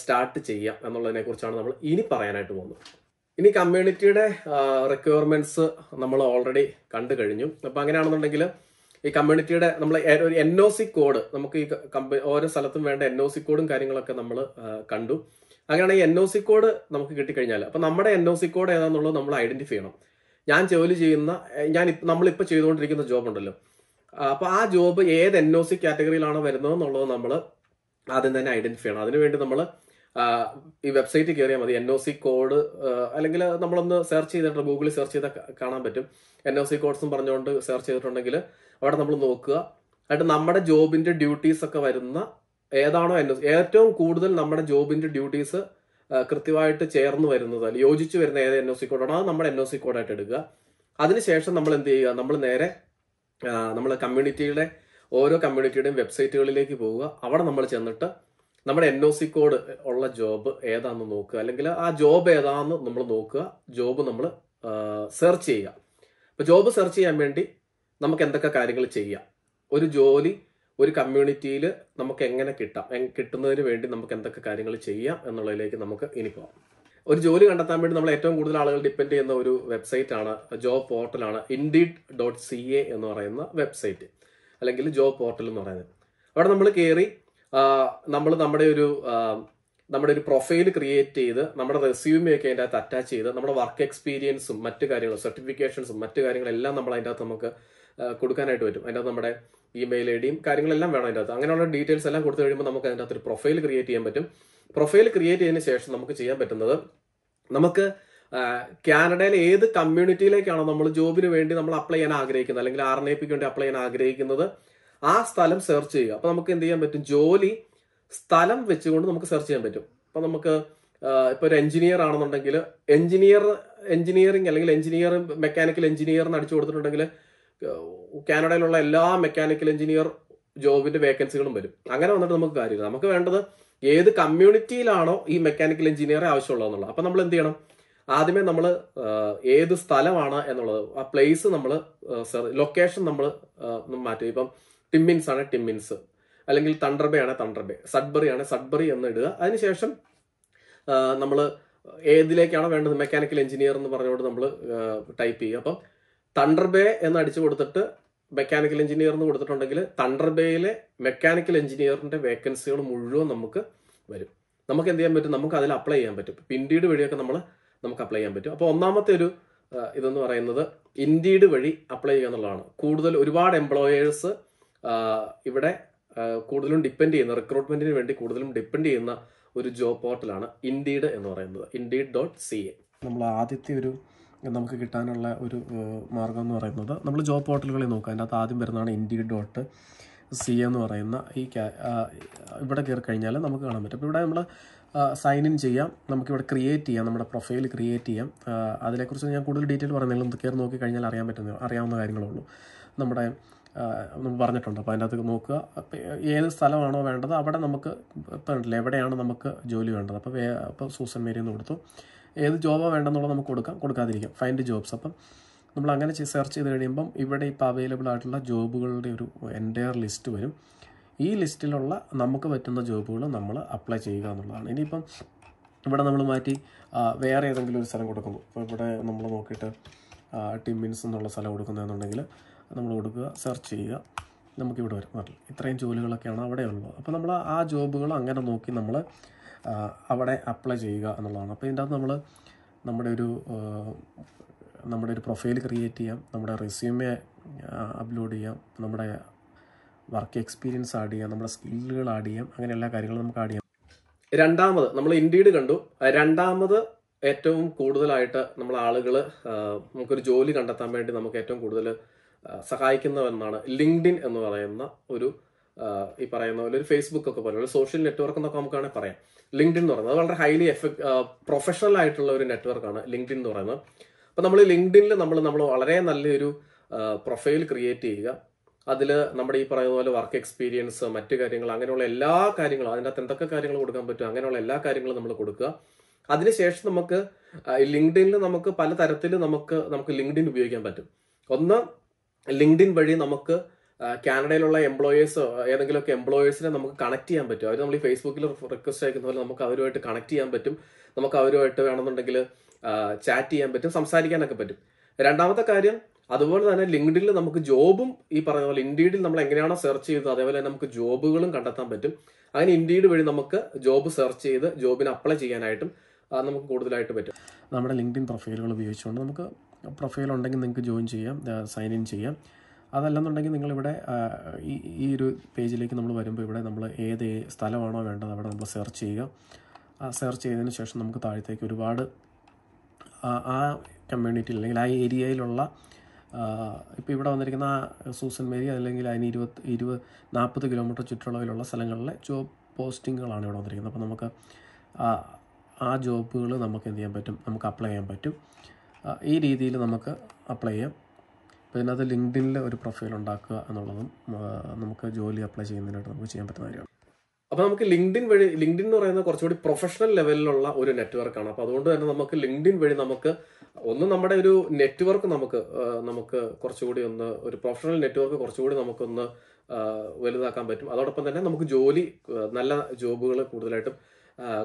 സ്റ്റാർട്ട് ചെയ്യാം എന്നുള്ളതിനെ കുറിച്ചാണ് നമ്മൾ ഇനി പറയാനായിട്ട് പോകുന്നത് ഇനി കമ്മ്യൂണിറ്റിയുടെ റിക്വയർമെന്റ്സ് നമ്മൾ ഓൾറെഡി കണ്ടു കഴിഞ്ഞു അപ്പൊ അങ്ങനെയാണെന്നുണ്ടെങ്കിൽ ഈ കമ്മ്യൂണിറ്റിയുടെ നമ്മൾ ഒരു എൻ ഒ സി കോഡ് നമുക്ക് ഈ ഓരോ സ്ഥലത്തും വേണ്ട എൻ ഒ സി കോഡും കാര്യങ്ങളൊക്കെ നമ്മൾ കണ്ടു അങ്ങനെയാണ് ഈ എൻ ഒ സി കോഡ് നമുക്ക് കിട്ടിക്കഴിഞ്ഞാൽ അപ്പൊ നമ്മുടെ എൻ ഒ സി കോഡ് ഏതാണെന്നുള്ളത് നമ്മൾ ഐഡന്റിഫൈ ചെയ്യണം ഞാൻ ജോലി ചെയ്യുന്ന ഞാൻ നമ്മളിപ്പോൾ ചെയ്തുകൊണ്ടിരിക്കുന്ന ജോബ് ഉണ്ടല്ലോ അപ്പൊ ആ ജോബ് ഏത് എൻ ഒ സി കാറ്റഗറിയിലാണ് വരുന്നത് എന്നുള്ളത് നമ്മൾ ആദ്യം തന്നെ ഐഡന്റിഫൈ ചെയ്യണം അതിനുവേണ്ടി നമ്മൾ ഈ വെബ്സൈറ്റിൽ കയറിയാൽ മതി എൻ ഒ സി കോഡ് അല്ലെങ്കിൽ നമ്മളൊന്ന് സെർച്ച് ചെയ്തിട്ട് ഗൂഗിളിൽ സെർച്ച് ചെയ്താൽ കാണാൻ പറ്റും എൻ ഒ സി കോഡ്സും പറഞ്ഞുകൊണ്ട് സെർച്ച് ചെയ്തിട്ടുണ്ടെങ്കിൽ അവിടെ നമ്മൾ നോക്കുക അതായിട്ട് നമ്മുടെ ജോബിന്റെ ഡ്യൂട്ടീസ് ഒക്കെ വരുന്ന ഏതാണോ എൻ ഏറ്റവും കൂടുതൽ നമ്മുടെ ജോബിന്റെ ഡ്യൂട്ടീസ് കൃത്യമായിട്ട് ചേർന്ന് വരുന്നത് അല്ലെങ്കിൽ യോജിച്ച് വരുന്ന ഏത് എൻ ഒ സി കോഡാണോ അത് നമ്മുടെ എൻ ഒ സി കോഡായിട്ട് എടുക്കുക അതിനുശേഷം നമ്മൾ എന്ത് ചെയ്യുക നമ്മൾ നേരെ നമ്മൾ കമ്മ്യൂണിറ്റിയുടെ ഓരോ കമ്മ്യൂണിറ്റിയുടെയും വെബ്സൈറ്റുകളിലേക്ക് പോവുക അവിടെ നമ്മൾ ചെന്നിട്ട് നമ്മുടെ എൻ ഒ സി കോഡ് ഉള്ള ജോബ് ഏതാണെന്ന് നോക്കുക അല്ലെങ്കിൽ ആ ജോബ് ഏതാണെന്ന് നമ്മൾ നോക്കുക ജോബ് നമ്മൾ സെർച്ച് ചെയ്യുക അപ്പോൾ ജോബ് സെർച്ച് ചെയ്യാൻ വേണ്ടി നമുക്ക് എന്തൊക്കെ കാര്യങ്ങൾ ചെയ്യാം ഒരു ജോലി ഒരു കമ്മ്യൂണിറ്റിയിൽ നമുക്ക് എങ്ങനെ കിട്ടാം കിട്ടുന്നതിന് വേണ്ടി നമുക്ക് എന്തൊക്കെ കാര്യങ്ങൾ ചെയ്യാം എന്നുള്ളതിലേക്ക് നമുക്ക് ഇനി പോകാം ഒരു ജോലി കണ്ടെത്താൻ വേണ്ടി നമ്മൾ ഏറ്റവും കൂടുതൽ ആളുകൾ ഡിപ്പെൻഡ് ചെയ്യുന്ന ഒരു വെബ്സൈറ്റ് ആണ് ജോബ് പോർട്ടലാണ് ഇൻഡീഡ് ഡോട്ട് സി എ എന്ന് പറയുന്ന വെബ്സൈറ്റ് അല്ലെങ്കിൽ ജോബ് പോർട്ടൽ എന്ന് പറയുന്നത് അവിടെ നമ്മൾ കയറി നമ്മൾ നമ്മുടെ ഒരു നമ്മുടെ ഒരു പ്രൊഫൈൽ ക്രിയേറ്റ് ചെയ്ത് നമ്മുടെ റെസ്യൂമൊക്കെ അതിൻ്റെ അകത്ത് അറ്റാച്ച് ചെയ്ത് നമ്മുടെ വർക്ക് എക്സ്പീരിയൻസും മറ്റു കാര്യങ്ങളും സർട്ടിഫിക്കേഷൻസും മറ്റു കാര്യങ്ങളെല്ലാം നമ്മൾ അതിൻ്റെ അകത്ത് നമുക്ക് കൊടുക്കാനായിട്ട് പറ്റും അതിൻ്റെ അകത്ത് നമ്മുടെ ഇമെയിൽ ഐ ഡിയും കാര്യങ്ങളെല്ലാം വേണം അതിൻ്റെ അകത്ത് അങ്ങനെയുള്ള ഡീറ്റെയിൽസ് എല്ലാം കൊടുത്തു കഴിയുമ്പോൾ നമുക്ക് അതിൻ്റെ അകത്ത് ഒരു പ്രൊഫൈൽ ക്രിയേറ്റ് ചെയ്യാൻ പറ്റും പ്രൊഫൈൽ ക്രിയേറ്റ് ചെയ്തതിന് ശേഷം നമുക്ക് ചെയ്യാൻ പറ്റുന്നത് നമുക്ക് കാനഡയിലെ ഏത് കമ്മ്യൂണിറ്റിയിലേക്കാണോ നമ്മൾ ജോബിന് വേണ്ടി നമ്മൾ അപ്ലൈ ചെയ്യാൻ ആഗ്രഹിക്കുന്നത് അല്ലെങ്കിൽ ആർ എൻ ഐ പിക്ക് വേണ്ടി അപ്ലൈ ചെയ്യാൻ ആഗ്രഹിക്കുന്നത് ആ സ്ഥലം സെർച്ച് ചെയ്യുക അപ്പോൾ നമുക്ക് എന്ത് ചെയ്യാൻ പറ്റും ജോലി സ്ഥലം വെച്ചുകൊണ്ട് നമുക്ക് സെർച്ച് ചെയ്യാൻ പറ്റും അപ്പൊ നമുക്ക് ഇപ്പൊ ഒരു എഞ്ചിനീയർ ആണെന്നുണ്ടെങ്കിൽ എഞ്ചിനീയർ എഞ്ചിനീയറിംഗ് അല്ലെങ്കിൽ എഞ്ചിനീയർ മെക്കാനിക്കൽ എഞ്ചിനീയർ എന്ന് അടിച്ചു കൊടുത്തിട്ടുണ്ടെങ്കിൽ കാനഡയിലുള്ള എല്ലാ മെക്കാനിക്കൽ എഞ്ചിനീയർ ജോബിന്റെ വേക്കൻസികളും വരും അങ്ങനെ വന്നിട്ട് നമുക്ക് കാര്യമില്ല നമുക്ക് വേണ്ടത് ഏത് കമ്മ്യൂണിറ്റിയിലാണോ ഈ മെക്കാനിക്കൽ എഞ്ചിനീയറെ ആവശ്യമുള്ളതെന്നുള്ളത് അപ്പൊ നമ്മൾ എന്ത് ചെയ്യണം ആദ്യമേ നമ്മൾ ഏത് സ്ഥലമാണ് എന്നുള്ളത് ആ പ്ലേസ് നമ്മൾ ലൊക്കേഷൻ നമ്മൾ മാറ്റും ഇപ്പം ടിമ്മിൻസ് ആണ് ടിമ്മിൻസ് അല്ലെങ്കിൽ തണ്ടർബേ ആണ് തണ്ടർബേ സഡ്ബറി ആണ് സഡ്ബറി എന്ന് ഇടുക അതിനുശേഷം നമ്മൾ ഏതിലേക്കാണ് വേണ്ടത് മെക്കാനിക്കൽ എഞ്ചിനീയർ എന്ന് പറഞ്ഞുകൊണ്ട് നമ്മൾ ടൈപ്പ് ചെയ്യുക അപ്പം തണ്ടർബേ എന്ന് അടിച്ചു കൊടുത്തിട്ട് മെക്കാനിക്കൽ എഞ്ചിനീയർ എന്ന് കൊടുത്തിട്ടുണ്ടെങ്കിൽ തണ്ടർബേയിലെ മെക്കാനിക്കൽ എഞ്ചിനീയറിന്റെ വേക്കൻസികൾ മുഴുവൻ നമുക്ക് വരും നമുക്ക് എന്ത് ചെയ്യാൻ പറ്റും നമുക്ക് അതിൽ അപ്ലൈ ചെയ്യാൻ പറ്റും ഇൻഡീഡ് വഴിയൊക്കെ നമ്മൾ നമുക്ക് അപ്ലൈ ചെയ്യാൻ പറ്റും അപ്പോൾ ഒന്നാമത്തെ ഒരു ഇതെന്ന് പറയുന്നത് ഇൻഡീഡ് വഴി അപ്ലൈ ചെയ്യുക എന്നുള്ളതാണ് കൂടുതൽ ഒരുപാട് എംപ്ലോയേഴ്സ് ഇവിടെ കൂടുതലും ഡിപ്പെൻഡ് ചെയ്യുന്ന റിക്രൂട്ട്മെന്റിന് വേണ്ടി കൂടുതലും ഡിപ്പെൻഡ് ചെയ്യുന്ന ഒരു ജോബ് പോർട്ടലാണ് ഇൻഡീഡ് എന്ന് പറയുന്നത് ഇൻഡീഡ് ഡോട്ട് സി എ നമ്മൾ ആദ്യത്തെ ഒരു നമുക്ക് കിട്ടാനുള്ള ഒരു മാർഗം എന്ന് പറയുന്നത് നമ്മൾ ജോബ് പോർട്ടലുകളിൽ നോക്കുക അതിൻ്റെ അകത്ത് ആദ്യം വരുന്നതാണ് ഇൻഡീഡ് ഡോട്ട് സി എന്ന് പറയുന്ന ഈ ഇവിടെ കയറി കഴിഞ്ഞാൽ നമുക്ക് കാണാൻ പറ്റും അപ്പോൾ ഇവിടെ നമ്മൾ സൈൻ ഇൻ ചെയ്യാം നമുക്കിവിടെ ക്രിയേറ്റ് ചെയ്യാം നമ്മുടെ പ്രൊഫൈൽ ക്രിയേറ്റ് ചെയ്യാം അതിനെക്കുറിച്ച് ഞാൻ കൂടുതൽ ഡീറ്റെയിൽ പറയുന്നില്ല കയറി നോക്കി കഴിഞ്ഞാൽ അറിയാൻ പറ്റുന്ന അറിയാവുന്ന കാര്യങ്ങളുള്ളൂ നമ്മുടെ നമ്മൾ പറഞ്ഞിട്ടുണ്ട് അപ്പോൾ അതിനകത്ത് നോക്കുക ഏത് സ്ഥലമാണോ വേണ്ടത് അവിടെ നമുക്ക് പറഞ്ഞിട്ടില്ല എവിടെയാണ് നമുക്ക് ജോലി വേണ്ടത് അപ്പോൾ അപ്പോൾ സൂസൻ മേരി എന്ന് കൊടുത്തു ഏത് ജോബാണ് വേണ്ടെന്നുള്ളത് നമുക്ക് കൊടുക്കാം കൊടുക്കാതിരിക്കാം ഫൈൻഡ് ജോബ്സ് അപ്പം നമ്മൾ അങ്ങനെ സെർച്ച് ചെയ്ത് കഴിയുമ്പം ഇവിടെ ഇപ്പോൾ അവൈലബിൾ ആയിട്ടുള്ള ജോബുകളുടെ ഒരു എൻറ്റയർ ലിസ്റ്റ് വരും ഈ ലിസ്റ്റിലുള്ള നമുക്ക് പറ്റുന്ന ജോബുകൾ നമ്മൾ അപ്ലൈ ചെയ്യുക എന്നുള്ളതാണ് ഇനിയിപ്പം ഇവിടെ നമ്മൾ മാറ്റി വേറെ ഏതെങ്കിലും ഒരു സ്ഥലം കൊടുക്കുന്നു ഇപ്പോൾ ഇവിടെ നമ്മൾ നോക്കിയിട്ട് ടിമ്മിൻസ് എന്നുള്ള സ്ഥലം കൊടുക്കുന്നതെന്നുണ്ടെങ്കിൽ നമ്മൾ കൊടുക്കുക സെർച്ച് ചെയ്യുക നമുക്കിവിടെ വരും പറഞ്ഞു ഇത്രയും ജോലികളൊക്കെയാണ് അവിടെ ഉള്ളത് അപ്പോൾ നമ്മൾ ആ ജോബുകൾ അങ്ങനെ നോക്കി നമ്മൾ അവിടെ അപ്ലൈ ചെയ്യുക എന്നുള്ളതാണ് അപ്പോൾ ഇതിൻ്റെ അകത്ത് നമ്മൾ നമ്മുടെ ഒരു നമ്മുടെ ഒരു പ്രൊഫൈൽ ക്രിയേറ്റ് ചെയ്യാം നമ്മുടെ റെസ്യൂമെ അപ്ലോഡ് ചെയ്യാം നമ്മുടെ വർക്ക് എക്സ്പീരിയൻസ് ആഡ് ചെയ്യാം നമ്മുടെ സ്കില്ലുകൾ ആഡ് ചെയ്യാം അങ്ങനെ എല്ലാ കാര്യങ്ങളും നമുക്ക് ആഡ് ചെയ്യാം രണ്ടാമത് നമ്മൾ ഇൻഡീഡ് കണ്ടു രണ്ടാമത് ഏറ്റവും കൂടുതലായിട്ട് നമ്മൾ ആളുകൾ നമുക്കൊരു ജോലി കണ്ടെത്താൻ വേണ്ടി നമുക്ക് ഏറ്റവും കൂടുതൽ സഹായിക്കുന്നവെന്നാണ് ലിങ്ക്ഡിൻ എന്ന് പറയുന്ന ഒരു ഈ പറയുന്ന പോലെ ഒരു ഫേസ്ബുക്ക് ഒക്കെ പോലെ ഒരു സോഷ്യൽ നെറ്റ്വർക്ക് എന്നൊക്കെ നമുക്ക് വേണമെങ്കിൽ പറയാം ലിങ്ക്ഡിൻ എന്ന് പറയുന്നത് വളരെ ഹൈലി എഫക് പ്രൊഫഷണൽ ആയിട്ടുള്ള ഒരു നെറ്റ്വർക്ക് ആണ് ലിങ്ക്ഡിൻ എന്ന് പറയുന്നത് അപ്പോൾ നമ്മൾ ലിങ്ക്ഡിനിൽ നമ്മൾ നമ്മൾ വളരെ നല്ലൊരു പ്രൊഫൈൽ ക്രിയേറ്റ് ചെയ്യുക അതിൽ നമ്മുടെ ഈ പറയുന്ന പോലെ വർക്ക് എക്സ്പീരിയൻസ് മറ്റു കാര്യങ്ങൾ അങ്ങനെയുള്ള എല്ലാ കാര്യങ്ങളും അതിനകത്ത് എന്തൊക്കെ കാര്യങ്ങൾ കൊടുക്കാൻ പറ്റും അങ്ങനെയുള്ള എല്ലാ കാര്യങ്ങളും നമ്മൾ കൊടുക്കുക അതിനുശേഷം നമുക്ക് ലിങ്ക്ഡിനിൽ നമുക്ക് പല തരത്തിൽ നമുക്ക് നമുക്ക് ലിങ്ക്ഡിൻ ഉപയോഗിക്കാൻ പറ്റും ഒന്ന് ലിങ്ക്ഡിൻ വഴി നമുക്ക് കാനഡയിലുള്ള എംപ്ലോയേഴ്സ് ഏതെങ്കിലുമൊക്കെ എംപ്ലോയേഴ്സിനെ നമുക്ക് കണക്ട് ചെയ്യാൻ പറ്റും അവർ നമ്മൾ ഈ ഫേസ്ബുക്കിൽ റിക്വസ്റ്റ് അയക്കുന്ന പോലെ നമുക്ക് അവരുമായിട്ട് കണക്ട് ചെയ്യാൻ പറ്റും നമുക്ക് അവരുമായിട്ട് വേണമെന്നുണ്ടെങ്കിൽ ചാറ്റ് ചെയ്യാൻ പറ്റും സംസാരിക്കാനൊക്കെ പറ്റും രണ്ടാമത്തെ കാര്യം അതുപോലെ തന്നെ ലിങ്ക്ഡിൽ നമുക്ക് ജോബും ഈ പറഞ്ഞ പോലെ ഇൻഡീഡിൽ നമ്മൾ എങ്ങനെയാണോ സെർച്ച് ചെയ്തത് അതേപോലെ തന്നെ നമുക്ക് ജോബുകളും കണ്ടെത്താൻ പറ്റും അങ്ങനെ ഇൻഡീഡ് വഴി നമുക്ക് ജോബ് സെർച്ച് ചെയ്ത് ജോബിന് അപ്ലൈ ചെയ്യാനായിട്ടും നമുക്ക് കൂടുതലായിട്ട് പറ്റും നമ്മുടെ ലിങ്ക്ഡിൻ പ്രൊഫൈലുകൾ ഉപയോഗിച്ചുകൊണ്ട് നമുക്ക് പ്രൊഫൈൽ ഉണ്ടെങ്കിൽ നിങ്ങൾക്ക് ജോയിൻ ചെയ്യാം സൈൻ ഇൻ ചെയ്യാം അതല്ലെന്നുണ്ടെങ്കിൽ നിങ്ങളിവിടെ ഈ ഈ ഒരു പേജിലേക്ക് നമ്മൾ വരുമ്പോൾ ഇവിടെ നമ്മൾ ഏത് സ്ഥലമാണോ വേണ്ടത് അവിടെ നമ്മൾ സെർച്ച് ചെയ്യുക ആ സെർച്ച് ചെയ്തതിന് ശേഷം നമുക്ക് താഴത്തേക്ക് ഒരുപാട് ആ കമ്മ്യൂണിറ്റി അല്ലെങ്കിൽ ആ ഏരിയയിലുള്ള ഇപ്പോൾ ഇവിടെ വന്നിരിക്കുന്ന ആ സൂസൻ മേരി അല്ലെങ്കിൽ അതിന് ഇരുപത് ഇരുപത് നാൽപ്പത് കിലോമീറ്റർ ചുറ്റളവിലുള്ള സ്ഥലങ്ങളിലെ ജോബ് പോസ്റ്റിങ്ങുകളാണ് ഇവിടെ വന്നിരിക്കുന്നത് അപ്പോൾ നമുക്ക് ആ ജോബുകൾ നമുക്ക് എന്ത് ചെയ്യാൻ പറ്റും നമുക്ക് അപ്ലൈ ചെയ്യാൻ പറ്റും ഈ രീതിയിൽ നമുക്ക് അപ്ലൈ ചെയ്യാം അപ്പോൾ ഇതിനകത്ത് ലിങ്ക്ഡിനിൽ ഒരു പ്രൊഫൈൽ ഉണ്ടാക്കുക എന്നുള്ളതും നമുക്ക് ജോലി അപ്ലൈ ചെയ്യുന്നതിനായിട്ട് നമുക്ക് ചെയ്യാൻ പറ്റുന്ന കാര്യമാണ് അപ്പോൾ നമുക്ക് ലിങ്ക്ഡിൻ വഴി ലിങ്ക്ഡിൻ എന്ന് പറയുന്ന കുറച്ചുകൂടി പ്രൊഫഷണൽ ലെവലിലുള്ള ഒരു നെറ്റ്വർക്കാണ് അപ്പോൾ അതുകൊണ്ട് തന്നെ നമുക്ക് ലിങ്ക്ഡിൻ വഴി നമുക്ക് ഒന്ന് നമ്മുടെ ഒരു നെറ്റ്വർക്ക് നമുക്ക് നമുക്ക് കുറച്ചുകൂടി ഒന്ന് ഒരു പ്രൊഫഷണൽ നെറ്റ്വർക്ക് കുറച്ചുകൂടി നമുക്കൊന്ന് വലുതാക്കാൻ പറ്റും അതോടൊപ്പം തന്നെ നമുക്ക് ജോലി നല്ല ജോബുകൾ കൂടുതലായിട്ടും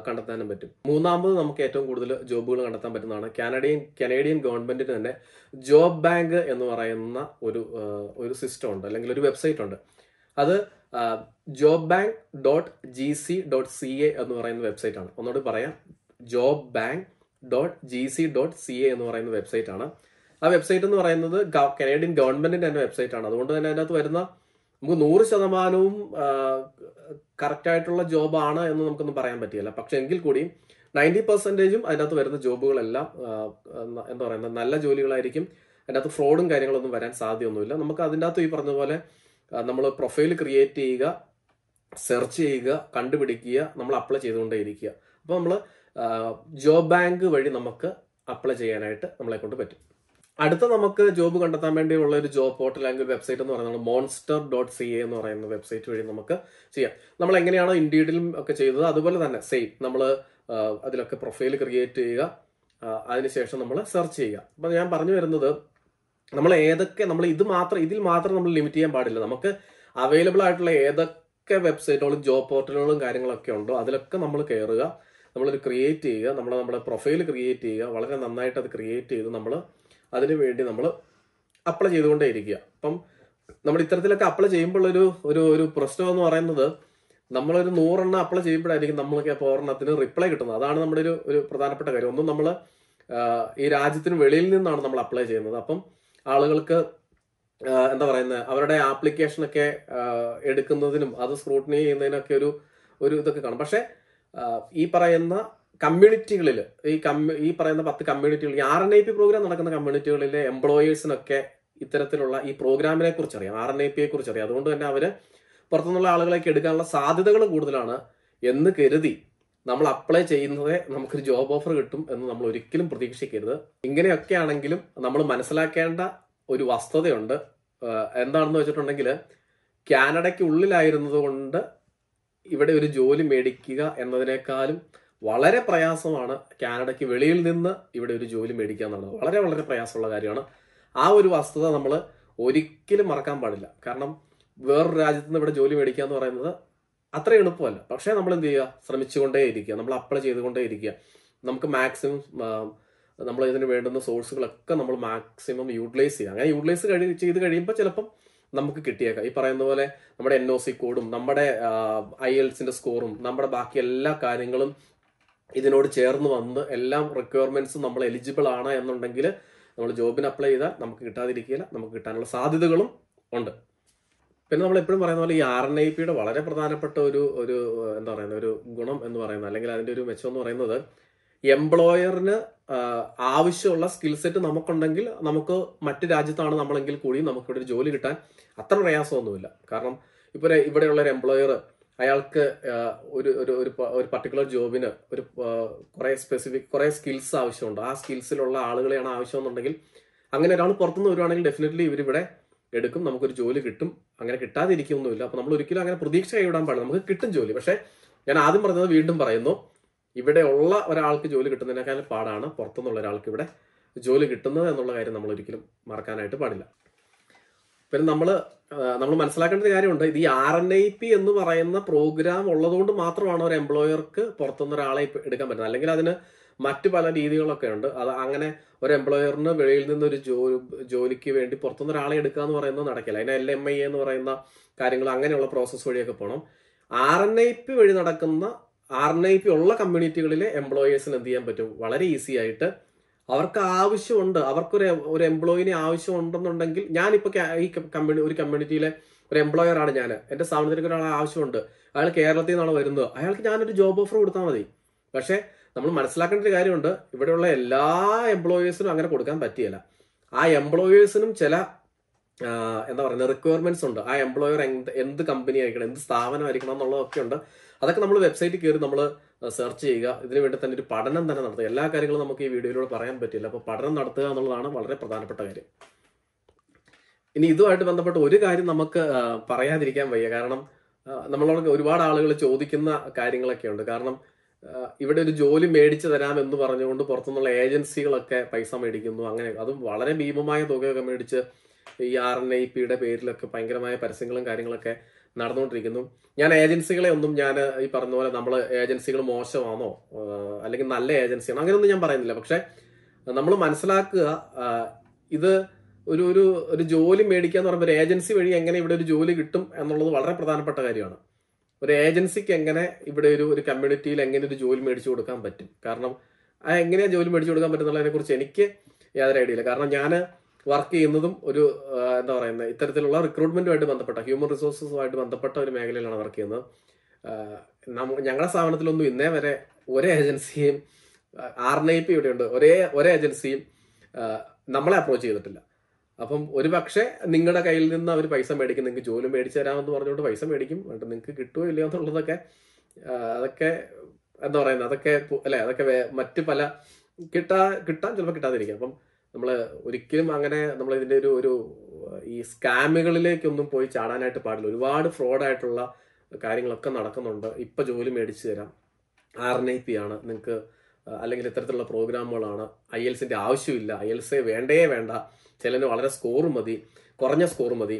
കണ്ടെത്താനും പറ്റും മൂന്നാമത് നമുക്ക് ഏറ്റവും കൂടുതൽ ജോബുകൾ കണ്ടെത്താൻ പറ്റുന്നതാണ് കാനഡിയൻ കനേഡിയൻ ഗവൺമെന്റിന് തന്നെ ജോബ് ബാങ്ക് എന്ന് പറയുന്ന ഒരു ഒരു സിസ്റ്റം ഉണ്ട് അല്ലെങ്കിൽ ഒരു വെബ്സൈറ്റ് ഉണ്ട് അത് job bank dot G C dot C A എന്ന് പറയുന്ന വെബ്സൈറ്റ് ആണ് ഒന്നുകൂടി പറയാം job bank dot G C dot C A എന്ന് പറയുന്ന വെബ്സൈറ്റ് ആണ് ആ വെബ്സൈറ്റ് എന്ന് പറയുന്നത് കനേഡിയൻ ഗവൺമെന്റിന്റെ തന്നെ വെബ്സൈറ്റ് ആണ് അതുകൊണ്ട് തന്നെ അതിനകത്ത് വരുന്ന നമുക്ക് നൂറ് ശതമാനവും കറക്റ്റായിട്ടുള്ള ജോബാണ് എന്ന് നമുക്കൊന്നും പറയാൻ പറ്റില്ല പക്ഷെ എങ്കിൽ കൂടിയും നയൻറ്റി പെർസെൻറ്റേജും അതിനകത്ത് വരുന്ന ജോബുകളെല്ലാം എന്താ പറയുന്നത് നല്ല ജോലികളായിരിക്കും അതിനകത്ത് ഫ്രോഡും കാര്യങ്ങളൊന്നും വരാൻ സാധ്യമൊന്നുമില്ല നമുക്ക് അതിൻ്റെ അകത്ത് ഈ പറഞ്ഞ പോലെ നമ്മൾ പ്രൊഫൈൽ ക്രിയേറ്റ് ചെയ്യുക സെർച്ച് ചെയ്യുക കണ്ടുപിടിക്കുക നമ്മൾ അപ്ലൈ ചെയ്തുകൊണ്ടേ ഇരിക്കുക അപ്പോൾ നമ്മൾ ജോബ് ബാങ്ക് വഴി നമുക്ക് അപ്ലൈ ചെയ്യാനായിട്ട് നമ്മളെ കൊണ്ട് പറ്റും അടുത്ത നമുക്ക് ജോബ് കണ്ടെത്താൻ വേണ്ടിയുള്ള ഒരു ജോബ് പോർട്ടൽ അല്ലെങ്കിൽ വെബ്സൈറ്റ് എന്ന് പറയുന്നത് മോൺസ്റ്റർ ഡോട്ട് സി എ എന്ന് പറയുന്ന വെബ്സൈറ്റ് വഴി നമുക്ക് ചെയ്യാം നമ്മൾ എങ്ങനെയാണോ ഇൻഡീഡിലും ഒക്കെ ചെയ്തത് അതുപോലെ തന്നെ സെയിം നമ്മൾ അതിലൊക്കെ പ്രൊഫൈൽ ക്രിയേറ്റ് ചെയ്യുക അതിനുശേഷം നമ്മൾ സെർച്ച് ചെയ്യുക അപ്പൊ ഞാൻ പറഞ്ഞു വരുന്നത് നമ്മൾ ഏതൊക്കെ നമ്മൾ ഇത് മാത്രം ഇതിൽ മാത്രം നമ്മൾ ലിമിറ്റ് ചെയ്യാൻ പാടില്ല നമുക്ക് അവൈലബിൾ ആയിട്ടുള്ള ഏതൊക്കെ വെബ്സൈറ്റുകളും ജോബ് പോർട്ടലുകളും കാര്യങ്ങളൊക്കെ ഉണ്ടോ അതിലൊക്കെ നമ്മൾ കയറുക നമ്മളൊരു ക്രിയേറ്റ് ചെയ്യുക നമ്മൾ നമ്മുടെ പ്രൊഫൈൽ ക്രിയേറ്റ് ചെയ്യുക വളരെ നന്നായിട്ട് അത് ക്രിയേറ്റ് ചെയ്ത് നമ്മൾ അതിന് വേണ്ടി നമ്മൾ അപ്ലൈ ചെയ്തുകൊണ്ടേ ഇരിക്കുക അപ്പം നമ്മൾ ഇത്തരത്തിലൊക്കെ അപ്ലൈ ചെയ്യുമ്പോൾ ഒരു ഒരു ഒരു പ്രശ്നം എന്ന് പറയുന്നത് നമ്മളൊരു നൂറെണ്ണം അപ്ലൈ ചെയ്യുമ്പോഴായിരിക്കും നമ്മളൊക്കെ ഇപ്പോൾ ഒരെണ്ണത്തിന് റിപ്ലൈ കിട്ടുന്നത് അതാണ് നമ്മുടെ ഒരു ഒരു പ്രധാനപ്പെട്ട കാര്യം ഒന്നും നമ്മൾ ഈ രാജ്യത്തിന് വെളിയിൽ നിന്നാണ് നമ്മൾ അപ്ലൈ ചെയ്യുന്നത് അപ്പം ആളുകൾക്ക് എന്താ പറയുന്നത് അവരുടെ ആപ്ലിക്കേഷനൊക്കെ എടുക്കുന്നതിനും അത് സ്ക്രൂട്ടിനി ചെയ്യുന്നതിനൊക്കെ ഒരു ഒരു ഇതൊക്കെ കാണും പക്ഷേ ഈ പറയുന്ന കമ്മ്യൂണിറ്റികളിൽ ഈ കമ്മ്യൂ ഈ പറയുന്ന പത്ത് കമ്മ്യൂണിറ്റികളിൽ R N I P program നടക്കുന്ന കമ്മ്യൂണിറ്റികളിലെ എംപ്ലോയേഴ്സിനൊക്കെ ഇത്തരത്തിലുള്ള ഈ പ്രോഗ്രാമിനെ കുറിച്ച് അറിയാം ആർ എൻ ഐ പിയെ കുറിച്ച് അറിയാം അതുകൊണ്ട് തന്നെ അവർ പുറത്തുനിന്നുള്ള ആളുകളേക്ക് എടുക്കാനുള്ള സാധ്യതകൾ കൂടുതലാണ് എന്ന് കരുതി നമ്മൾ അപ്ലൈ ചെയ്യുന്നത് നമുക്കൊരു ജോബ് ഓഫർ കിട്ടും എന്ന് നമ്മൾ ഒരിക്കലും പ്രതീക്ഷിക്കരുത് ഇങ്ങനെയൊക്കെ ആണെങ്കിലും നമ്മൾ മനസ്സിലാക്കേണ്ട ഒരു വസ്തുതയുണ്ട് എന്താണെന്ന് വെച്ചിട്ടുണ്ടെങ്കിൽ കാനഡയ്ക്ക് ഉള്ളിലായിരുന്നതുകൊണ്ട് ഇവിടെ ഒരു ജോലി മേടിക്കുക എന്നതിനേക്കാളും വളരെ പ്രയാസമാണ് കാനഡയ്ക്ക് വെളിയിൽ നിന്ന് ഇവിടെ ഒരു ജോലി മേടിക്കുക എന്നുള്ളത് വളരെ വളരെ പ്രയാസമുള്ള കാര്യമാണ് ആ ഒരു വസ്തുത നമ്മൾ ഒരിക്കലും മറക്കാൻ പാടില്ല കാരണം വേറൊരു രാജ്യത്ത് നിന്ന് ഇവിടെ ജോലി മേടിക്കുക എന്ന് പറയുന്നത് അത്ര എളുപ്പമല്ല പക്ഷേ നമ്മൾ എന്ത് ചെയ്യുക ശ്രമിച്ചുകൊണ്ടേ ഇരിക്കുക നമ്മൾ അപ്ലൈ ചെയ്തുകൊണ്ടേ ഇരിക്കുക നമുക്ക് മാക്സിമം നമ്മൾ ഇതിന് വേണ്ടുന്ന സോഴ്സുകളൊക്കെ നമ്മൾ മാക്സിമം യൂട്ടിലൈസ് ചെയ്യുക അങ്ങനെ യൂട്ടിലൈസ് കഴി ചെയ്ത് കഴിയുമ്പോൾ ചിലപ്പം നമുക്ക് കിട്ടിയേക്കാം ഈ പറയുന്ന പോലെ നമ്മുടെ എൻ ഒ സി കോഡും നമ്മുടെ ഐ എൽസിന്റെ സ്കോറും നമ്മുടെ ബാക്കി എല്ലാ കാര്യങ്ങളും ഇതിനോട് ചേർന്ന് വന്ന് എല്ലാം റിക്വയർമെന്റ്സും നമ്മൾ എലിജിബിൾ ആണ് എന്നുണ്ടെങ്കിൽ നമ്മൾ ജോബിന് അപ്ലൈ ചെയ്താൽ നമുക്ക് കിട്ടാതിരിക്കില്ല നമുക്ക് കിട്ടാനുള്ള സാധ്യതകളും ഉണ്ട് പിന്നെ നമ്മൾ എപ്പോഴും പറയുന്ന പോലെ ഈ ആർ എൻ ഐ പിയുടെ വളരെ പ്രധാനപ്പെട്ട ഒരു ഒരു എന്താ പറയുന്ന ഒരു ഗുണം എന്ന് പറയുന്നത് അല്ലെങ്കിൽ അതിന്റെ ഒരു മെച്ചം എന്ന് പറയുന്നത് എംപ്ലോയറിന് ആവശ്യമുള്ള സ്കിൽ സെറ്റ് നമുക്കുണ്ടെങ്കിൽ നമുക്ക് മറ്റ് രാജ്യത്താണ് നമ്മളെങ്കിൽ കൂടി നമുക്കിവിടെ ഒരു ജോലി കിട്ടാൻ അത്ര പ്രയാസമൊന്നുമില്ല കാരണം ഇപ്പോൾ ഇവിടെയുള്ള ഒരു എംപ്ലോയർ അയാൾക്ക് ഒരു ഒരു ഒരു പർട്ടിക്കുലർ ജോബിന് ഒരു കുറേ സ്പെസിഫിക് കുറേ സ്കിൽസ് ആവശ്യമുണ്ട് ആ സ്കിൽസിലുള്ള ആളുകളെയാണ് ആവശ്യമെന്നുണ്ടെങ്കിൽ അങ്ങനെ ഒരാൾ പുറത്തുനിന്ന് വരുവാണെങ്കിൽ ഡെഫിനറ്റ്ലി ഇവരിവിടെ എടുക്കും നമുക്കൊരു ജോലി കിട്ടും അങ്ങനെ കിട്ടാതിരിക്കൊന്നുമില്ല അപ്പോൾ നമ്മൾ ഒരിക്കലും അങ്ങനെ പ്രതീക്ഷ കൈവിടാൻ പാടില്ല നമുക്ക് കിട്ടും ജോലി പക്ഷേ ഞാൻ ആദ്യം പറഞ്ഞത് വീണ്ടും പറയുന്നു ഇവിടെ ഉള്ള ഒരാൾക്ക് ജോലി കിട്ടുന്നതിനേക്കാൾ പാടാണ് പുറത്തുനിന്നുള്ള ഒരാൾക്ക് ഇവിടെ ജോലി കിട്ടുന്നത് എന്നുള്ള കാര്യം നമ്മൾ ഒരിക്കലും മറക്കാനായിട്ട് പാടില്ല പിന്നെ നമ്മൾ നമ്മൾ മനസ്സിലാക്കേണ്ട ഒരു കാര്യമുണ്ട് ഇത് ഈ ആർ എൻ ഐ പി എന്ന് പറയുന്ന പ്രോഗ്രാം ഉള്ളതുകൊണ്ട് മാത്രമാണ് ഒരു എംപ്ലോയർക്ക് പുറത്തുനിന്ന് ഒരാളെ എടുക്കാൻ പറ്റുന്നത് അല്ലെങ്കിൽ അതിന് മറ്റു പല രീതികളൊക്കെ ഉണ്ട് അത് അങ്ങനെ ഒരു എംപ്ലോയറിന് വെളിയിൽ നിന്ന് ഒരു ജോലിക്ക് വേണ്ടി പുറത്തുനിന്ന് ഒരാളെ എടുക്കുക എന്ന് പറയുന്നത് നടക്കില്ല അതിന് എൽ എം ഐ എന്ന് പറയുന്ന കാര്യങ്ങൾ അങ്ങനെയുള്ള പ്രോസസ്സ് വഴിയൊക്കെ പോകണം ആർ എൻ ഐ പി വഴി നടക്കുന്ന ആർ എൻ ഐ പി ഉള്ള കമ്മ്യൂണിറ്റികളിലെ എംപ്ലോയേഴ്സിന് എന്ത് ചെയ്യാൻ പറ്റും വളരെ ഈസി ആയിട്ട് അവർക്ക് ആവശ്യമുണ്ട് അവർക്കൊരു ഒരു എംപ്ലോയിനെ ആവശ്യമുണ്ടെന്നുണ്ടെങ്കിൽ ഞാനിപ്പോ ഈ കമ്മ്യൂണി ഒരു കമ്മ്യൂണിറ്റിയിലെ ഒരു എംപ്ലോയർ ആണ് ഞാൻ എന്റെ സ്ഥാപനത്തിലേക്ക് ഒരാൾ ആവശ്യമുണ്ട് അയാൾ കേരളത്തിൽ നിന്നാണ് വരുന്നത് അയാൾക്ക് ഞാനൊരു ജോബ് ഓഫർ കൊടുത്താൽ മതി പക്ഷേ നമ്മൾ മനസ്സിലാക്കേണ്ട ഒരു കാര്യമുണ്ട് ഇവിടെയുള്ള എല്ലാ എംപ്ലോയേഴ്സിനും അങ്ങനെ കൊടുക്കാൻ പറ്റിയല്ല ആ എംപ്ലോയേഴ്സിനും ചില എന്താ പറയുന്നത് റിക്വയർമെന്റ്സ് ഉണ്ട് ആ എംപ്ലോയർ എന്ത് കമ്പനി ആയിരിക്കണം എന്ത് സ്ഥാപനം ആയിരിക്കണം എന്നുള്ളതൊക്കെ ഉണ്ട് അതൊക്കെ നമ്മൾ വെബ്സൈറ്റിൽ കയറി നമ്മൾ സെർച്ച് ചെയ്യുക ഇതിനു വേണ്ടി തന്നെ ഒരു പഠനം തന്നെ നടത്തുക എല്ലാ കാര്യങ്ങളും നമുക്ക് ഈ വീഡിയോയിലൂടെ പറയാൻ പറ്റില്ല അപ്പോൾ പഠനം നടത്തുക എന്നുള്ളതാണ് വളരെ പ്രധാനപ്പെട്ട കാര്യം ഇനി ഇതുമായിട്ട് ബന്ധപ്പെട്ട് ഒരു കാര്യം നമുക്ക് പറയാതിരിക്കാൻ വയ്യ കാരണം നമ്മളോട് ഒരുപാട് ആളുകൾ ചോദിക്കുന്ന കാര്യങ്ങളൊക്കെ ഉണ്ട് കാരണം ഇവിടെ ഒരു ജോലി മേടിച്ചു തരാം എന്ന് പറഞ്ഞുകൊണ്ട് പുറത്തുനിന്നുള്ള ഏജൻസികളൊക്കെ പൈസ മേടിക്കുന്നു അങ്ങനെ അതും വളരെ ഭീമമായ തുകയൊക്കെ മേടിച്ച് ഈ ആർ എൻ ഐ പിയുടെ പേരിലൊക്കെ ഭയങ്കരമായ പരസ്യങ്ങളും കാര്യങ്ങളൊക്കെ നടന്നുകൊണ്ടിരിക്കുന്നു ഞാൻ ഏജൻസികളെ ഒന്നും ഞാൻ ഈ പറഞ്ഞ പോലെ നമ്മൾ ഏജൻസികൾ മോശമാണോ അല്ലെങ്കിൽ നല്ല ഏജൻസിയാണോ അങ്ങനെയൊന്നും ഞാൻ പറയുന്നില്ല പക്ഷെ നമ്മൾ മനസ്സിലാക്കുക ഇത് ഒരു ഒരു ഒരു ജോലി മേടിക്കുക എന്ന് പറയുമ്പോൾ ഒരു ഏജൻസി വഴി എങ്ങനെ ഇവിടെ ഒരു ജോലി കിട്ടും എന്നുള്ളത് വളരെ പ്രധാനപ്പെട്ട കാര്യമാണ് ഒരു ഏജൻസിക്ക് എങ്ങനെ ഇവിടെ ഒരു ഒരു കമ്മ്യൂണിറ്റിയിൽ എങ്ങനെ ഒരു ജോലി മേടിച്ചു കൊടുക്കാൻ പറ്റും കാരണം ആ എങ്ങനെയാണ് ജോലി മേടിച്ചു കൊടുക്കാൻ എന്നുള്ളതിനെ കുറിച്ച് എനിക്ക് യാതൊരു ഐഡിയ ഇല്ല കാരണം ഞാൻ വർക്ക് ചെയ്യുന്നതും ഒരു എന്താ പറയുന്നത് ഇത്തരത്തിലുള്ള റിക്രൂട്ട്മെന്റുമായിട്ട് ബന്ധപ്പെട്ട ഹ്യൂമൻ റിസോഴ്സസുമായിട്ട് ബന്ധപ്പെട്ട ഒരു മേഖലയിലാണ് വർക്ക് ചെയ്യുന്നത് ഞങ്ങളുടെ സ്ഥാപനത്തിലൊന്നും ഇന്നേ വരെ ഒരേ ഏജൻസിയും ആർ എൻ ഐ പി ഇവിടെയുണ്ട് ഒരേ ഒരേ ഏജൻസിയും നമ്മളെ അപ്രോച്ച് ചെയ്തിട്ടില്ല അപ്പം ഒരു പക്ഷേ നിങ്ങളുടെ കയ്യിൽ നിന്ന് അവർ പൈസ മേടിക്കും നിങ്ങൾക്ക് ജോലി മേടിച്ചു തരാമെന്ന് പറഞ്ഞുകൊണ്ട് പൈസ മേടിക്കും എന്നിട്ട് നിങ്ങൾക്ക് കിട്ടുമോ ഇല്ലയോ എന്നുള്ളതൊക്കെ അതൊക്കെ എന്താ പറയുന്നത് അതൊക്കെ അല്ലെ അതൊക്കെ മറ്റ് പല കിട്ടാ കിട്ടാൻ ചിലപ്പോൾ കിട്ടാതിരിക്കാം അപ്പം നമ്മൾ ഒരിക്കലും അങ്ങനെ നമ്മൾ ഇതിൻ്റെ ഒരു ഒരു ഈ സ്കാമുകളിലേക്കൊന്നും പോയി ചാടാനായിട്ട് പാടില്ല ഒരുപാട് ഫ്രോഡായിട്ടുള്ള കാര്യങ്ങളൊക്കെ നടക്കുന്നുണ്ട് ഇപ്പം ജോലി മേടിച്ചു തരാം ആർ എൻ ഐ പി ആണ് നിങ്ങൾക്ക് അല്ലെങ്കിൽ ഇത്തരത്തിലുള്ള പ്രോഗ്രാമുകളാണ് ഐ സിൻ്റെ ആവശ്യമില്ല ഐ സി വേണ്ടേ വേണ്ട ചിലന് വളരെ സ്കോർ മതി കുറഞ്ഞ സ്കോർ മതി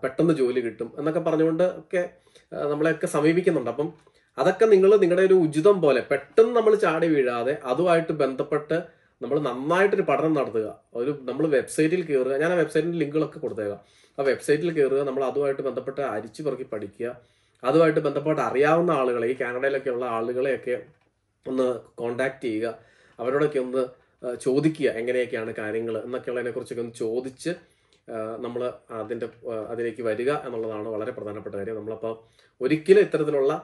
പെട്ടെന്ന് ജോലി കിട്ടും എന്നൊക്കെ പറഞ്ഞുകൊണ്ട് ഒക്കെ നമ്മളെയൊക്കെ സമീപിക്കുന്നുണ്ട് അപ്പം അതൊക്കെ നിങ്ങൾ നിങ്ങളുടെ ഒരു ഉചിതം പോലെ പെട്ടെന്ന് നമ്മൾ ചാടി വീഴാതെ അതുമായിട്ട് ബന്ധപ്പെട്ട് നമ്മൾ നന്നായിട്ടൊരു പഠനം നടത്തുക ഒരു നമ്മൾ വെബ്സൈറ്റിൽ കയറുക ഞാൻ ആ വെബ്സൈറ്റിൻ്റെ ലിങ്കുകളൊക്കെ കൊടുത്തേക്കാം ആ വെബ്സൈറ്റിൽ കയറുക നമ്മൾ അതുമായിട്ട് ബന്ധപ്പെട്ട് അരിച്ചു പറക്കി പഠിക്കുക അതുമായിട്ട് ബന്ധപ്പെട്ട് അറിയാവുന്ന ആളുകളെ ഈ കാനഡയിലൊക്കെ ഉള്ള ആളുകളെയൊക്കെ ഒന്ന് കോണ്ടാക്ട് ചെയ്യുക അവരോടൊക്കെ ഒന്ന് ചോദിക്കുക എങ്ങനെയൊക്കെയാണ് കാര്യങ്ങൾ എന്നൊക്കെയുള്ളതിനെക്കുറിച്ചൊക്കെ ഒന്ന് ചോദിച്ച് നമ്മൾ അതിൻ്റെ അതിലേക്ക് വരിക എന്നുള്ളതാണ് വളരെ പ്രധാനപ്പെട്ട കാര്യം നമ്മളപ്പോൾ ഒരിക്കലും ഇത്തരത്തിലുള്ള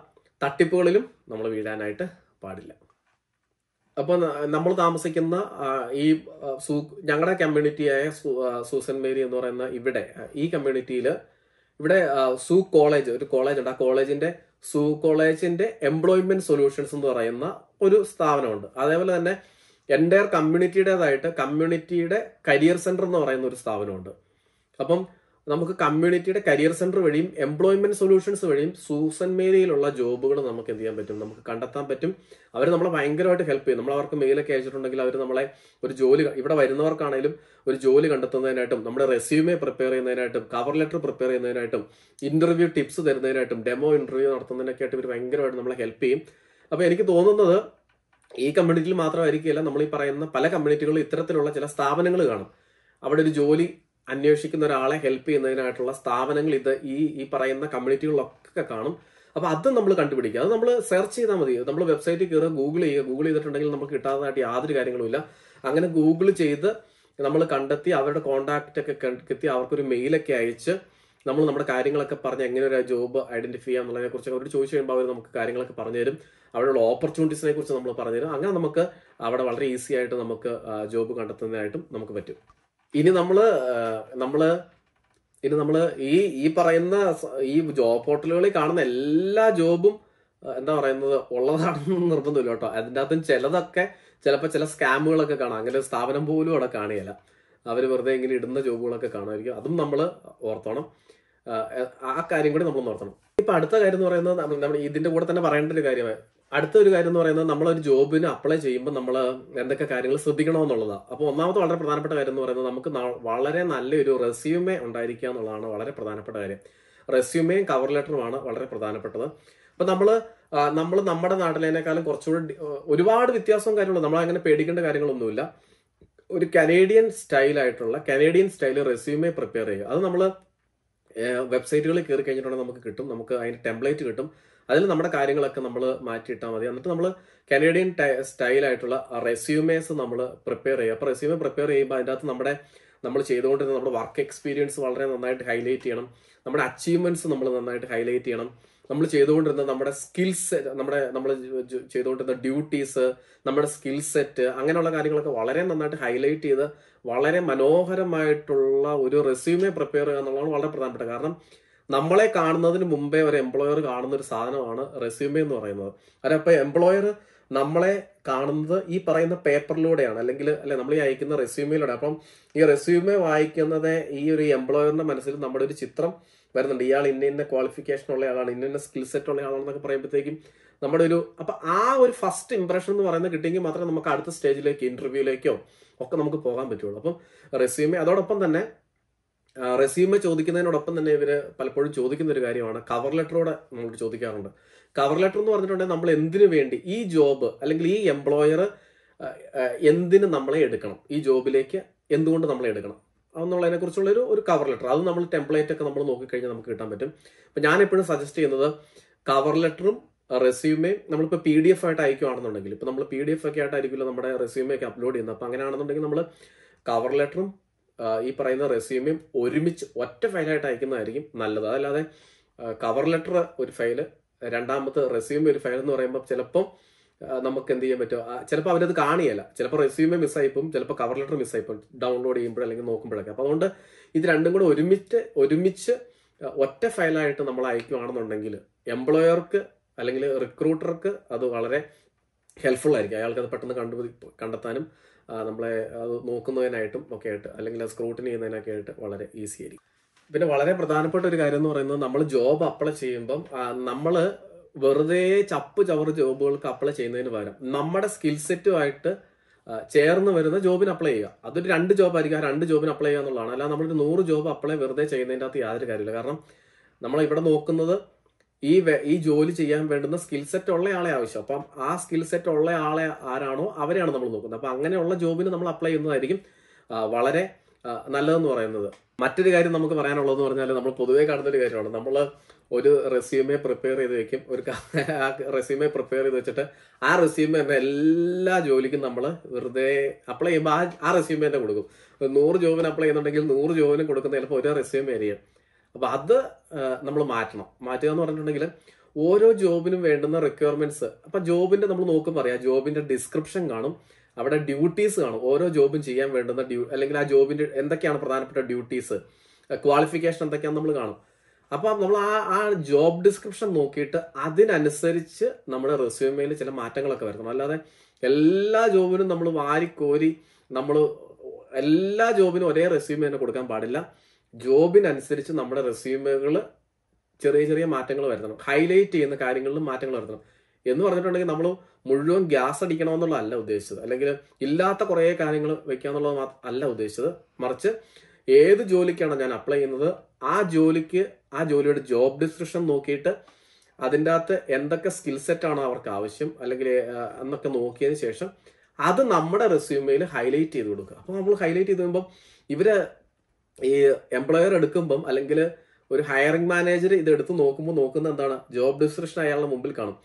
തട്ടിപ്പുകളിലും നമ്മൾ വീഴാനായിട്ട് പാടില്ല അപ്പൊ നമ്മൾ താമസിക്കുന്ന ഈ സൂ ഞങ്ങളുടെ കമ്മ്യൂണിറ്റിയായ സൂസൻ മേരി എന്ന് പറയുന്ന ഇവിടെ ഈ കമ്മ്യൂണിറ്റിയിൽ ഇവിടെ സൂ കോളേജ് ഒരു കോളേജ് ഉണ്ട് ആ കോളേജിന്റെ സൂ കോളേജിന്റെ എംപ്ലോയ്മെന്റ് സൊല്യൂഷൻസ് എന്ന് പറയുന്ന ഒരു സ്ഥാപനമുണ്ട് അതേപോലെ തന്നെ എൻ്റെ കമ്മ്യൂണിറ്റിയുടേതായിട്ട് കമ്മ്യൂണിറ്റിയുടെ കരിയർ സെന്റർ എന്ന് പറയുന്ന ഒരു സ്ഥാപനമുണ്ട് അപ്പം നമുക്ക് കമ്മ്യൂണിറ്റിയുടെ കരിയർ സെന്റർ വഴിയും എംപ്ലോയ്മെന്റ് സൊല്യൂഷൻസ് വഴിയും സൂസൻ മേരിയിലുള്ള ജോബുകൾ നമുക്ക് എന്ത് ചെയ്യാൻ പറ്റും നമുക്ക് കണ്ടെത്താൻ പറ്റും അവർ നമ്മളെ ഭയങ്കരമായിട്ട് ഹെൽപ്പ് ചെയ്യും നമ്മൾ അവർക്ക് മെയിലൊക്കെ അയച്ചിട്ടുണ്ടെങ്കിൽ അവർ നമ്മളെ ഒരു ജോലി ഇവിടെ വരുന്നവർക്കാണെങ്കിലും ഒരു ജോലി കണ്ടെത്തുന്നതിനായിട്ടും നമ്മുടെ റെസ്യൂമെ പ്രിപ്പയർ ചെയ്യുന്നതിനായിട്ടും കവർ ലെറ്റർ പ്രിപ്പയർ ചെയ്യുന്നതിനായിട്ടും ഇന്റർവ്യൂ ടിപ്സ് തരുന്നതിനായിട്ടും ഡെമോ ഇന്റർവ്യൂ നടത്തുന്നതിനൊക്കെ ആയിട്ട് ഇവർ ഭയങ്കരമായിട്ട് നമ്മളെ ഹെൽപ്പ് ചെയ്യും അപ്പോൾ എനിക്ക് തോന്നുന്നത് ഈ കമ്മ്യൂണിറ്റിയിൽ മാത്രമായിരിക്കില്ല നമ്മൾ ഈ പറയുന്ന പല കമ്മ്യൂണിറ്റികളിലും ഇത്തരത്തിലുള്ള ചില സ്ഥാപനങ്ങൾ കാണും അവിടെ ഒരു ജോലി അന്വേഷിക്കുന്ന ഒരാളെ ഹെൽപ്പ് ചെയ്യുന്നതിനായിട്ടുള്ള സ്ഥാപനങ്ങൾ ഇത് ഈ ഈ പറയുന്ന കമ്മ്യൂണിറ്റികളിലൊക്കെ കാണും അപ്പോൾ അത് നമ്മൾ കണ്ടുപിടിക്കുക അത് നമ്മൾ സെർച്ച് ചെയ്താൽ മതി നമ്മൾ വെബ്സൈറ്റിൽ കയറുക ഗൂഗിൾ ചെയ്യുക ഗൂഗിൾ ചെയ്തിട്ടുണ്ടെങ്കിൽ നമുക്ക് കിട്ടാതായിട്ട് യാതൊരു കാര്യങ്ങളുമില്ല അങ്ങനെ ഗൂഗിൾ ചെയ്ത് നമ്മൾ കണ്ടെത്തി അവരുടെ കോണ്ടാക്റ്റ് ഒക്കെ കണ്ടെത്തി അവർക്കൊരു മെയിലൊക്കെ അയച്ച് നമ്മൾ നമ്മുടെ കാര്യങ്ങളൊക്കെ പറഞ്ഞ് എങ്ങനെ ഒരു ജോബ് ഐഡന്റിഫൈ ചെയ്യാം എന്നുള്ളതിനെ കുറിച്ച് അവർ ചോദിച്ചു കഴിയുമ്പോൾ അവർ നമുക്ക് കാര്യങ്ങളൊക്കെ പറഞ്ഞു തരും അവിടെയുള്ള ഓപ്പർച്യൂണിറ്റീസിനെ കുറിച്ച് നമ്മൾ പറഞ്ഞു തരും അങ്ങനെ നമുക്ക് അവിടെ വളരെ ഈസി ആയിട്ട് നമുക്ക് ജോബ് കണ്ടെത്തുന്നതിനായിട്ടും നമുക്ക് പറ്റും ഇനി നമ്മള് നമ്മള് ഇനി നമ്മള് ഈ ഈ പറയുന്ന ഈ ജോബ് പോർട്ടലുകളിൽ കാണുന്ന എല്ലാ ജോബും എന്താ പറയുന്നത് ഉള്ളതാണെന്ന് നിർബന്ധമില്ല കേട്ടോ അതിൻ്റെ അകത്തും ചിലതൊക്കെ ചിലപ്പോൾ ചില സ്കാമുകളൊക്കെ കാണാം അങ്ങനെ സ്ഥാപനം പോലും അവിടെ കാണുകയില്ല അവർ വെറുതെ ഇങ്ങനെ ഇടുന്ന ജോബുകളൊക്കെ കാണുമായിരിക്കും അതും നമ്മൾ ഓർത്തോണം ആ കാര്യം കൂടി നമ്മൾ നോർത്തണം ഇപ്പൊ അടുത്ത കാര്യം എന്ന് പറയുന്നത് നമ്മൾ ഇതിന്റെ കൂടെ തന്നെ പറയേണ്ട ഒരു കാര്യമാണ് അടുത്ത ഒരു കാര്യം എന്ന് പറയുന്നത് നമ്മൾ ഒരു ജോബിന് അപ്ലൈ ചെയ്യുമ്പോൾ നമ്മൾ എന്തൊക്കെ കാര്യങ്ങൾ ശ്രദ്ധിക്കണമെന്നുള്ളതാണ് അപ്പോൾ ഒന്നാമത്തെ വളരെ പ്രധാനപ്പെട്ട കാര്യം എന്ന് പറയുന്നത് നമുക്ക് വളരെ നല്ലൊരു റെസ്യൂമേ ഉണ്ടായിരിക്കുക എന്നുള്ളതാണ് വളരെ പ്രധാനപ്പെട്ട കാര്യം റെസ്യൂമേയും കവർ ലെറ്ററുമാണ് വളരെ പ്രധാനപ്പെട്ടത് അപ്പൊ നമ്മൾ നമ്മൾ നമ്മുടെ നാട്ടിലേക്കാളും കുറച്ചുകൂടി ഒരുപാട് വ്യത്യാസവും കാര്യങ്ങളും നമ്മൾ അങ്ങനെ പേടിക്കേണ്ട കാര്യങ്ങളൊന്നുമില്ല ഒരു കനേഡിയൻ സ്റ്റൈലായിട്ടുള്ള കനേഡിയൻ സ്റ്റൈൽ റെസ്യൂമേ പ്രിപ്പയർ ചെയ്യുക അത് നമ്മൾ വെബ്സൈറ്റുകളിൽ കയറി കഴിഞ്ഞിട്ടുണ്ടെങ്കിൽ നമുക്ക് കിട്ടും നമുക്ക് അതിൻ്റെ ടെംപ്ലേറ്റ് കിട്ടും അതിൽ നമ്മുടെ കാര്യങ്ങളൊക്കെ നമ്മൾ മാറ്റിയിട്ടാൽ മതി എന്നിട്ട് നമ്മൾ കനേഡിയൻ സ്റ്റൈലായിട്ടുള്ള റെസ്യൂമേസ് നമ്മൾ പ്രിപ്പയർ ചെയ്യുക അപ്പോൾ റെസ്യൂമേ പ്രിപ്പയർ ചെയ്യുമ്പോൾ അതിൻ്റെ അകത്ത് നമ്മുടെ നമ്മൾ ചെയ്തുകൊണ്ടിരുന്ന നമ്മുടെ വർക്ക് എക്സ്പീരിയൻസ് വളരെ നന്നായിട്ട് ഹൈലൈറ്റ് ചെയ്യണം നമ്മുടെ അച്ചീവ്മെൻറ്റ്സ് നമ്മൾ നന്നായിട്ട് ഹൈലൈറ്റ് ചെയ്യണം നമ്മൾ ചെയ്തുകൊണ്ടിരുന്ന നമ്മുടെ സ്കിൽസ് നമ്മുടെ നമ്മൾ ചെയ്തുകൊണ്ടിരുന്ന ഡ്യൂട്ടീസ് നമ്മുടെ സ്കിൽ സെറ്റ് അങ്ങനെയുള്ള കാര്യങ്ങളൊക്കെ വളരെ നന്നായിട്ട് ഹൈലൈറ്റ് ചെയ്ത് വളരെ മനോഹരമായിട്ടുള്ള ഒരു റെസ്യൂമെ പ്രിപ്പയർ ചെയ്യുക എന്നുള്ളതാണ് വളരെ പ്രധാനപ്പെട്ട കാരണം നമ്മളെ കാണുന്നതിന് മുമ്പേ ഒരു എംപ്ലോയർ കാണുന്ന ഒരു സാധനമാണ് റെസ്യൂമെ എന്ന് പറയുന്നത് അപ്പൊ എംപ്ലോയർ നമ്മളെ കാണുന്നത് ഈ പറയുന്ന പേപ്പറിലൂടെയാണ് അല്ലെങ്കിൽ അല്ലെ നമ്മൾ ഈ അയക്കുന്ന റെസ്യൂമിലൂടെ അപ്പം ഈ റെസ്യൂമെ വായിക്കുന്നത് ഈ ഒരു എംപ്ലോയറിന്റെ മനസ്സിൽ നമ്മുടെ ഒരു ചിത്രം വരുന്നുണ്ട് ഇയാൾ ഇന്ന ഇന്ന ക്വാളിഫിക്കേഷൻ ഉള്ള ആളാണ് ഇന്ന ഇന്ന സ്കിൽ സെറ്റ് ഉള്ള ആളാണെന്നൊക്കെ പറയുമ്പോഴത്തേക്കും നമ്മുടെ ഒരു അപ്പൊ ആ ഒരു ഫസ്റ്റ് ഇംപ്രഷൻ എന്ന് പറയുന്നത് കിട്ടിയെങ്കിൽ മാത്രമേ നമുക്ക് അടുത്ത സ്റ്റേജിലേക്ക് ഇന്റർവ്യൂയിലേക്കോ ഒക്കെ നമുക്ക് പോകാൻ പറ്റുള്ളൂ അപ്പം റെസ്യൂമെ അതോടൊപ്പം തന്നെ റെസ്യൂമെ ചോദിക്കുന്നതിനോടൊപ്പം തന്നെ ഇവര് പലപ്പോഴും ചോദിക്കുന്ന ഒരു കാര്യമാണ് കവർ ലെറ്ററോടെ നമ്മളോട് ചോദിക്കാറുണ്ട് കവർ ലെറ്റർ എന്ന് പറഞ്ഞിട്ടുണ്ടെങ്കിൽ നമ്മൾ എന്തിനു വേണ്ടി ഈ ജോബ് അല്ലെങ്കിൽ ഈ എംപ്ലോയർ എന്തിന് നമ്മളെ എടുക്കണം ഈ ജോബിലേക്ക് എന്തുകൊണ്ട് നമ്മളെ എടുക്കണം എന്നുള്ളതിനെ കുറിച്ചുള്ള ഒരു ഒരു കവർ ലെറ്റർ അത് നമ്മൾ ടെംപ്ലേറ്റ് ഒക്കെ നമ്മൾ നോക്കിക്കഴിഞ്ഞാൽ നമുക്ക് കിട്ടാൻ പറ്റും അപ്പം ഞാൻ എപ്പോഴും സജസ്റ്റ് ചെയ്യുന്നത് കവർ ലെറ്ററും റെസ്യൂമേ നമ്മളിപ്പോൾ പി ഡി എഫ് ആയിട്ട് അയക്കുകയാണെന്നുണ്ടെങ്കിൽ ഇപ്പോൾ നമ്മൾ പി ഡി എഫ് ഒക്കെ ആയിട്ടായിരിക്കുമല്ലോ നമ്മുടെ റെസ്യൂമേ ഒക്കെ അപ്ലോഡ് ചെയ്യുന്നത് അപ്പോൾ അങ്ങനെയാണെന്നുണ്ടെങ്കിൽ നമ്മൾ കവർ ലെറ്ററും ഈ പറയുന്ന റെസ്യൂമേയും ഒരുമിച്ച് ഒറ്റ ഫയലായിട്ട് അയക്കുന്നതായിരിക്കും നല്ലത് അതല്ലാതെ കവർ ലെറ്റർ ഒരു ഫയൽ രണ്ടാമത്തെ റെസ്യൂമേ ഒരു ഫയൽ എന്ന് പറയുമ്പോൾ ചിലപ്പം നമുക്ക് എന്ത് ചെയ്യാൻ പറ്റുമോ ചിലപ്പോൾ അവരത് കാണിയല്ല ചിലപ്പോൾ റെസ്യൂമേ മിസ്സായിപ്പോവും ചിലപ്പോൾ കവർ ലെറ്റർ മിസ്സായിപ്പോവും ഡൗൺലോഡ് ചെയ്യുമ്പോൾ അല്ലെങ്കിൽ നോക്കുമ്പോഴൊക്കെ അപ്പോൾ അതുകൊണ്ട് ഇത് രണ്ടും കൂടെ ഒരുമിച്ച് ഒരുമിച്ച് ഒറ്റ ഫയലായിട്ട് നമ്മൾ അയക്കുകയാണെന്നുണ്ടെങ്കിൽ എംപ്ലോയർക്ക് അല്ലെങ്കിൽ റിക്രൂട്ടർക്ക് അത് വളരെ ഹെൽപ്ഫുൾ ആയിരിക്കും അയാൾക്ക് അത് പെട്ടെന്ന് കണ്ടു കണ്ടെത്താനും നമ്മളെ അത് നോക്കുന്നതിനായിട്ടും ഒക്കെ ആയിട്ട് അല്ലെങ്കിൽ അത് സ്ക്രൂട്ടിന് ചെയ്യുന്നതിനൊക്കെ ആയിട്ട് വളരെ ഈസി ആയിരിക്കും പിന്നെ വളരെ പ്രധാനപ്പെട്ട ഒരു കാര്യം എന്ന് പറയുന്നത് നമ്മൾ ജോബ് അപ്ലൈ ചെയ്യുമ്പം നമ്മൾ വെറുതെ ചപ്പ് ചവറ് ജോബുകൾക്ക് അപ്ലൈ ചെയ്യുന്നതിന് പകരം നമ്മുടെ സ്കിൽ സെറ്റുമായിട്ട് ചേർന്ന് വരുന്ന ജോബിന് അപ്ലൈ ചെയ്യുക അതൊരു രണ്ട് ജോബ് ആയിരിക്കും ആ രണ്ട് ജോബിന് അപ്ലൈ ചെയ്യുക എന്നുള്ളതാണ് അല്ലാതെ നമ്മളൊരു നൂറ് ജോബ് അപ്ലൈ വെറുതെ ചെയ്യുന്നതിൻ്റെ അകത്ത് യാതൊരു കാര്യമില്ല കാരണം നമ്മൾ ഇവിടെ നോക്കുന്നത് ഈ ഈ ജോലി ചെയ്യാൻ വേണ്ടുന്ന സ്കിൽ സെറ്റ് ഉള്ള ആളെ ആവശ്യം അപ്പം ആ സ്കിൽ സെറ്റ് ഉള്ള ആളെ ആരാണോ അവരെയാണ് നമ്മൾ നോക്കുന്നത് അപ്പം അങ്ങനെയുള്ള ജോബിന് നമ്മൾ അപ്ലൈ ചെയ്യുന്നതായിരിക്കും വളരെ നല്ലതെന്ന് പറയുന്നത് മറ്റൊരു കാര്യം നമുക്ക് പറയാനുള്ളതെന്ന് പറഞ്ഞാൽ നമ്മൾ പൊതുവേ കാണുന്ന ഒരു കാര്യമാണ് നമ്മൾ ഒരു റെസ്യൂമെ പ്രിപ്പയർ ചെയ്ത് വെക്കും ഒരു ആ റെസ്യൂമെ പ്രിപ്പയർ ചെയ്ത് വെച്ചിട്ട് ആ റെസ്യൂമെ തന്നെ എല്ലാ ജോലിക്കും നമ്മൾ വെറുതെ അപ്ലൈ ചെയ്യുമ്പോൾ ആ ആ റെസ്യൂമെ തന്നെ കൊടുക്കും നൂറ് ജോബിന് അപ്ലൈ ചെയ്യുന്നുണ്ടെങ്കിൽ നൂറ് ജോബിന് കൊടുക്കുന്ന ചിലപ്പോൾ ഒരേ റെസ്യൂമെ ആയിരിക്കും അപ്പോൾ അത് നമ്മൾ മാറ്റണം മാറ്റുക എന്ന് പറഞ്ഞിട്ടുണ്ടെങ്കിൽ ഓരോ ജോബിനും വേണ്ടുന്ന റിക്വയർമെന്റ്സ് അപ്പം ജോബിന്റെ നമ്മൾ നോക്കുമ്പോൾ അറിയാം ജോബിന്റെ ഡിസ്ക്രിപ്ഷൻ കാണും അവിടെ ഡ്യൂട്ടീസ് കാണും ഓരോ ജോബും ചെയ്യാൻ വേണ്ടുന്ന ഡ്യൂ അല്ലെങ്കിൽ ആ ജോബിന്റെ എന്തൊക്കെയാണ് പ്രധാനപ്പെട്ട ഡ്യൂട്ടീസ് ക്വാളിഫിക്കേഷൻ എന്തൊക്കെയാണെന്ന് നമ്മൾ കാണും അപ്പം നമ്മൾ ആ ആ ജോബ് ഡിസ്ക്രിപ്ഷൻ നോക്കിയിട്ട് അതിനനുസരിച്ച് നമ്മുടെ റെസ്യൂമേയിൽ ചില മാറ്റങ്ങളൊക്കെ വരുത്തണം അല്ലാതെ എല്ലാ ജോബിനും നമ്മൾ വാരിക്കോരി നമ്മൾ എല്ലാ ജോബിനും ഒരേ റെസ്യൂമ് തന്നെ കൊടുക്കാൻ പാടില്ല ജോബിനനുസരിച്ച് നമ്മുടെ റെസ്യൂമുകൾ ചെറിയ ചെറിയ മാറ്റങ്ങൾ വരുത്തണം ഹൈലൈറ്റ് ചെയ്യുന്ന കാര്യങ്ങളിലും മാറ്റങ്ങൾ വരുത്തണം എന്ന് പറഞ്ഞിട്ടുണ്ടെങ്കിൽ നമ്മൾ മുഴുവൻ ഗ്യാസ് അടിക്കണമെന്നുള്ളതല്ല ഉദ്ദേശിച്ചത് അല്ലെങ്കിൽ ഇല്ലാത്ത കുറേ കാര്യങ്ങൾ വെക്കാന്നുള്ളത് അല്ല ഉദ്ദേശിച്ചത് മറിച്ച് ഏത് ജോലിക്കാണ് ഞാൻ അപ്ലൈ ചെയ്യുന്നത് ആ ജോലിക്ക് ആ ജോലിയുടെ ജോബ് ഡിസ്ക്രിപ്ഷൻ നോക്കിയിട്ട് അതിൻ്റെ അകത്ത് എന്തൊക്കെ സ്കിൽ സെറ്റാണ് അവർക്ക് ആവശ്യം അല്ലെങ്കിൽ എന്നൊക്കെ നോക്കിയതിന് ശേഷം അത് നമ്മുടെ റെസ്യൂമയിൽ ഹൈലൈറ്റ് ചെയ്ത് കൊടുക്കുക അപ്പോൾ നമ്മൾ ഹൈലൈറ്റ് ചെയ്ത് വരുമ്പം ഇവര് ഈ എംപ്ലോയർ എടുക്കുമ്പം അല്ലെങ്കിൽ ഒരു ഹയറിംഗ് മാനേജർ ഇത് എടുത്ത് നോക്കുമ്പോൾ നോക്കുന്ന എന്താണ് ജോബ് ഡിസ്ക്രിപ്ഷൻ അയാളുടെ മുമ്പിൽ കാണും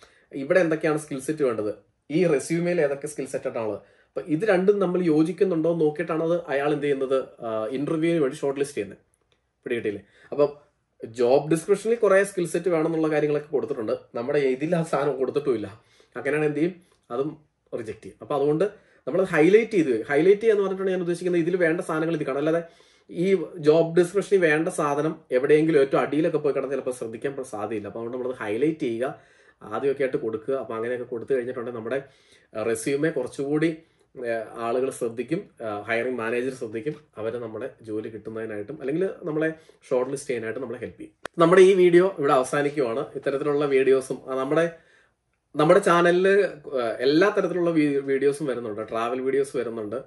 ഇവിടെ എന്തൊക്കെയാണ് സ്കിൽ സെറ്റ് വേണ്ടത് ഈ റെസ്യൂമയിൽ ഏതൊക്കെ സ്കിൽ സെറ്റാണുള്ളത് അപ്പൊ ഇത് രണ്ടും നമ്മൾ യോജിക്കുന്നുണ്ടോ നോക്കിയിട്ടാണ് അത് അയാൾ എന്ത് ചെയ്യുന്നത് ഇന്റർവ്യൂവിന് വേണ്ടി ഷോർട്ട് ലിസ്റ്റ് ചെയ്യുന്നത് പിടികിട്ടില്ലേ അപ്പം ജോബ് ഡിസ്ക്രിപ്ഷനിൽ കുറേ സ്കിൽ സെറ്റ് വേണമെന്നുള്ള കാര്യങ്ങളൊക്കെ കൊടുത്തിട്ടുണ്ട് നമ്മുടെ ഇതിൽ ആ സാധനം കൊടുത്തിട്ടുമില്ല അങ്ങനെയാണ് എന്ത് ചെയ്യും അതും റിജക്ട് ചെയ്യും അപ്പോൾ അതുകൊണ്ട് നമ്മൾ ഹൈലൈറ്റ് ചെയ്ത് ഹൈലൈറ്റ് ചെയ്യുക എന്ന് പറഞ്ഞിട്ടുണ്ടെങ്കിൽ ഞാൻ ഉദ്ദേശിക്കുന്നത് ഇതിൽ വേണ്ട സാധനങ്ങൾ ഇത് കാണാം അല്ലാതെ ഈ ജോബ് ഡിസ്ക്രിപ്ഷനിൽ വേണ്ട സാധനം എവിടെയെങ്കിലും ഏറ്റവും അടിയിലൊക്കെ പോയി കിടന്ന് ചിലപ്പോൾ ശ്രദ്ധിക്കാൻ സാധ്യമില്ല അപ്പോൾ അതുകൊണ്ട് നമ്മൾ ഹൈലൈറ്റ് ചെയ്യുക ആദ്യമൊക്കെ ആയിട്ട് കൊടുക്കുക അപ്പോൾ അങ്ങനെയൊക്കെ കൊടുത്തു കഴിഞ്ഞിട്ടുണ്ടെങ്കിൽ നമ്മുടെ റെസ്യൂമെ കുറച്ചുകൂടി ആളുകൾ ശ്രദ്ധിക്കും ഹയറിംഗ് മാനേജർ ശ്രദ്ധിക്കും അവരെ നമ്മുടെ ജോലി കിട്ടുന്നതിനായിട്ടും അല്ലെങ്കിൽ നമ്മളെ ഷോർട്ട് ലിസ്റ്റ് ചെയ്യാനായിട്ടും നമ്മളെ ഹെൽപ്പ് ചെയ്യും നമ്മുടെ ഈ വീഡിയോ ഇവിടെ അവസാനിക്കുവാണ് ഇത്തരത്തിലുള്ള വീഡിയോസും നമ്മുടെ നമ്മുടെ ചാനലിൽ എല്ലാ തരത്തിലുള്ള വീഡിയോസും വരുന്നുണ്ട് ട്രാവൽ വീഡിയോസ് വരുന്നുണ്ട്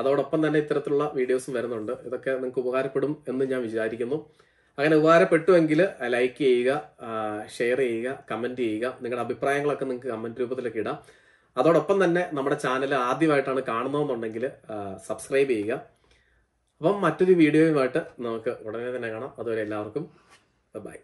അതോടൊപ്പം തന്നെ ഇത്തരത്തിലുള്ള വീഡിയോസും വരുന്നുണ്ട് ഇതൊക്കെ നിങ്ങൾക്ക് ഉപകാരപ്പെടും എന്ന് ഞാൻ വിചാരിക്കുന്നു അങ്ങനെ ഉപകാരപ്പെട്ടുവെങ്കിൽ ലൈക്ക് ചെയ്യുക ഷെയർ ചെയ്യുക കമൻറ്റ് ചെയ്യുക നിങ്ങളുടെ അഭിപ്രായങ്ങളൊക്കെ നിങ്ങൾക്ക് കമൻറ്റ് രൂപത്തിലൊക്കെ ഇടാം അതോടൊപ്പം തന്നെ നമ്മുടെ ചാനൽ ആദ്യമായിട്ടാണ് കാണുന്നതെന്നുണ്ടെങ്കിൽ സബ്സ്ക്രൈബ് ചെയ്യുക അപ്പം മറ്റൊരു വീഡിയോയുമായിട്ട് നമുക്ക് ഉടനെ തന്നെ കാണാം അതുവരെ എല്ലാവർക്കും ബൈ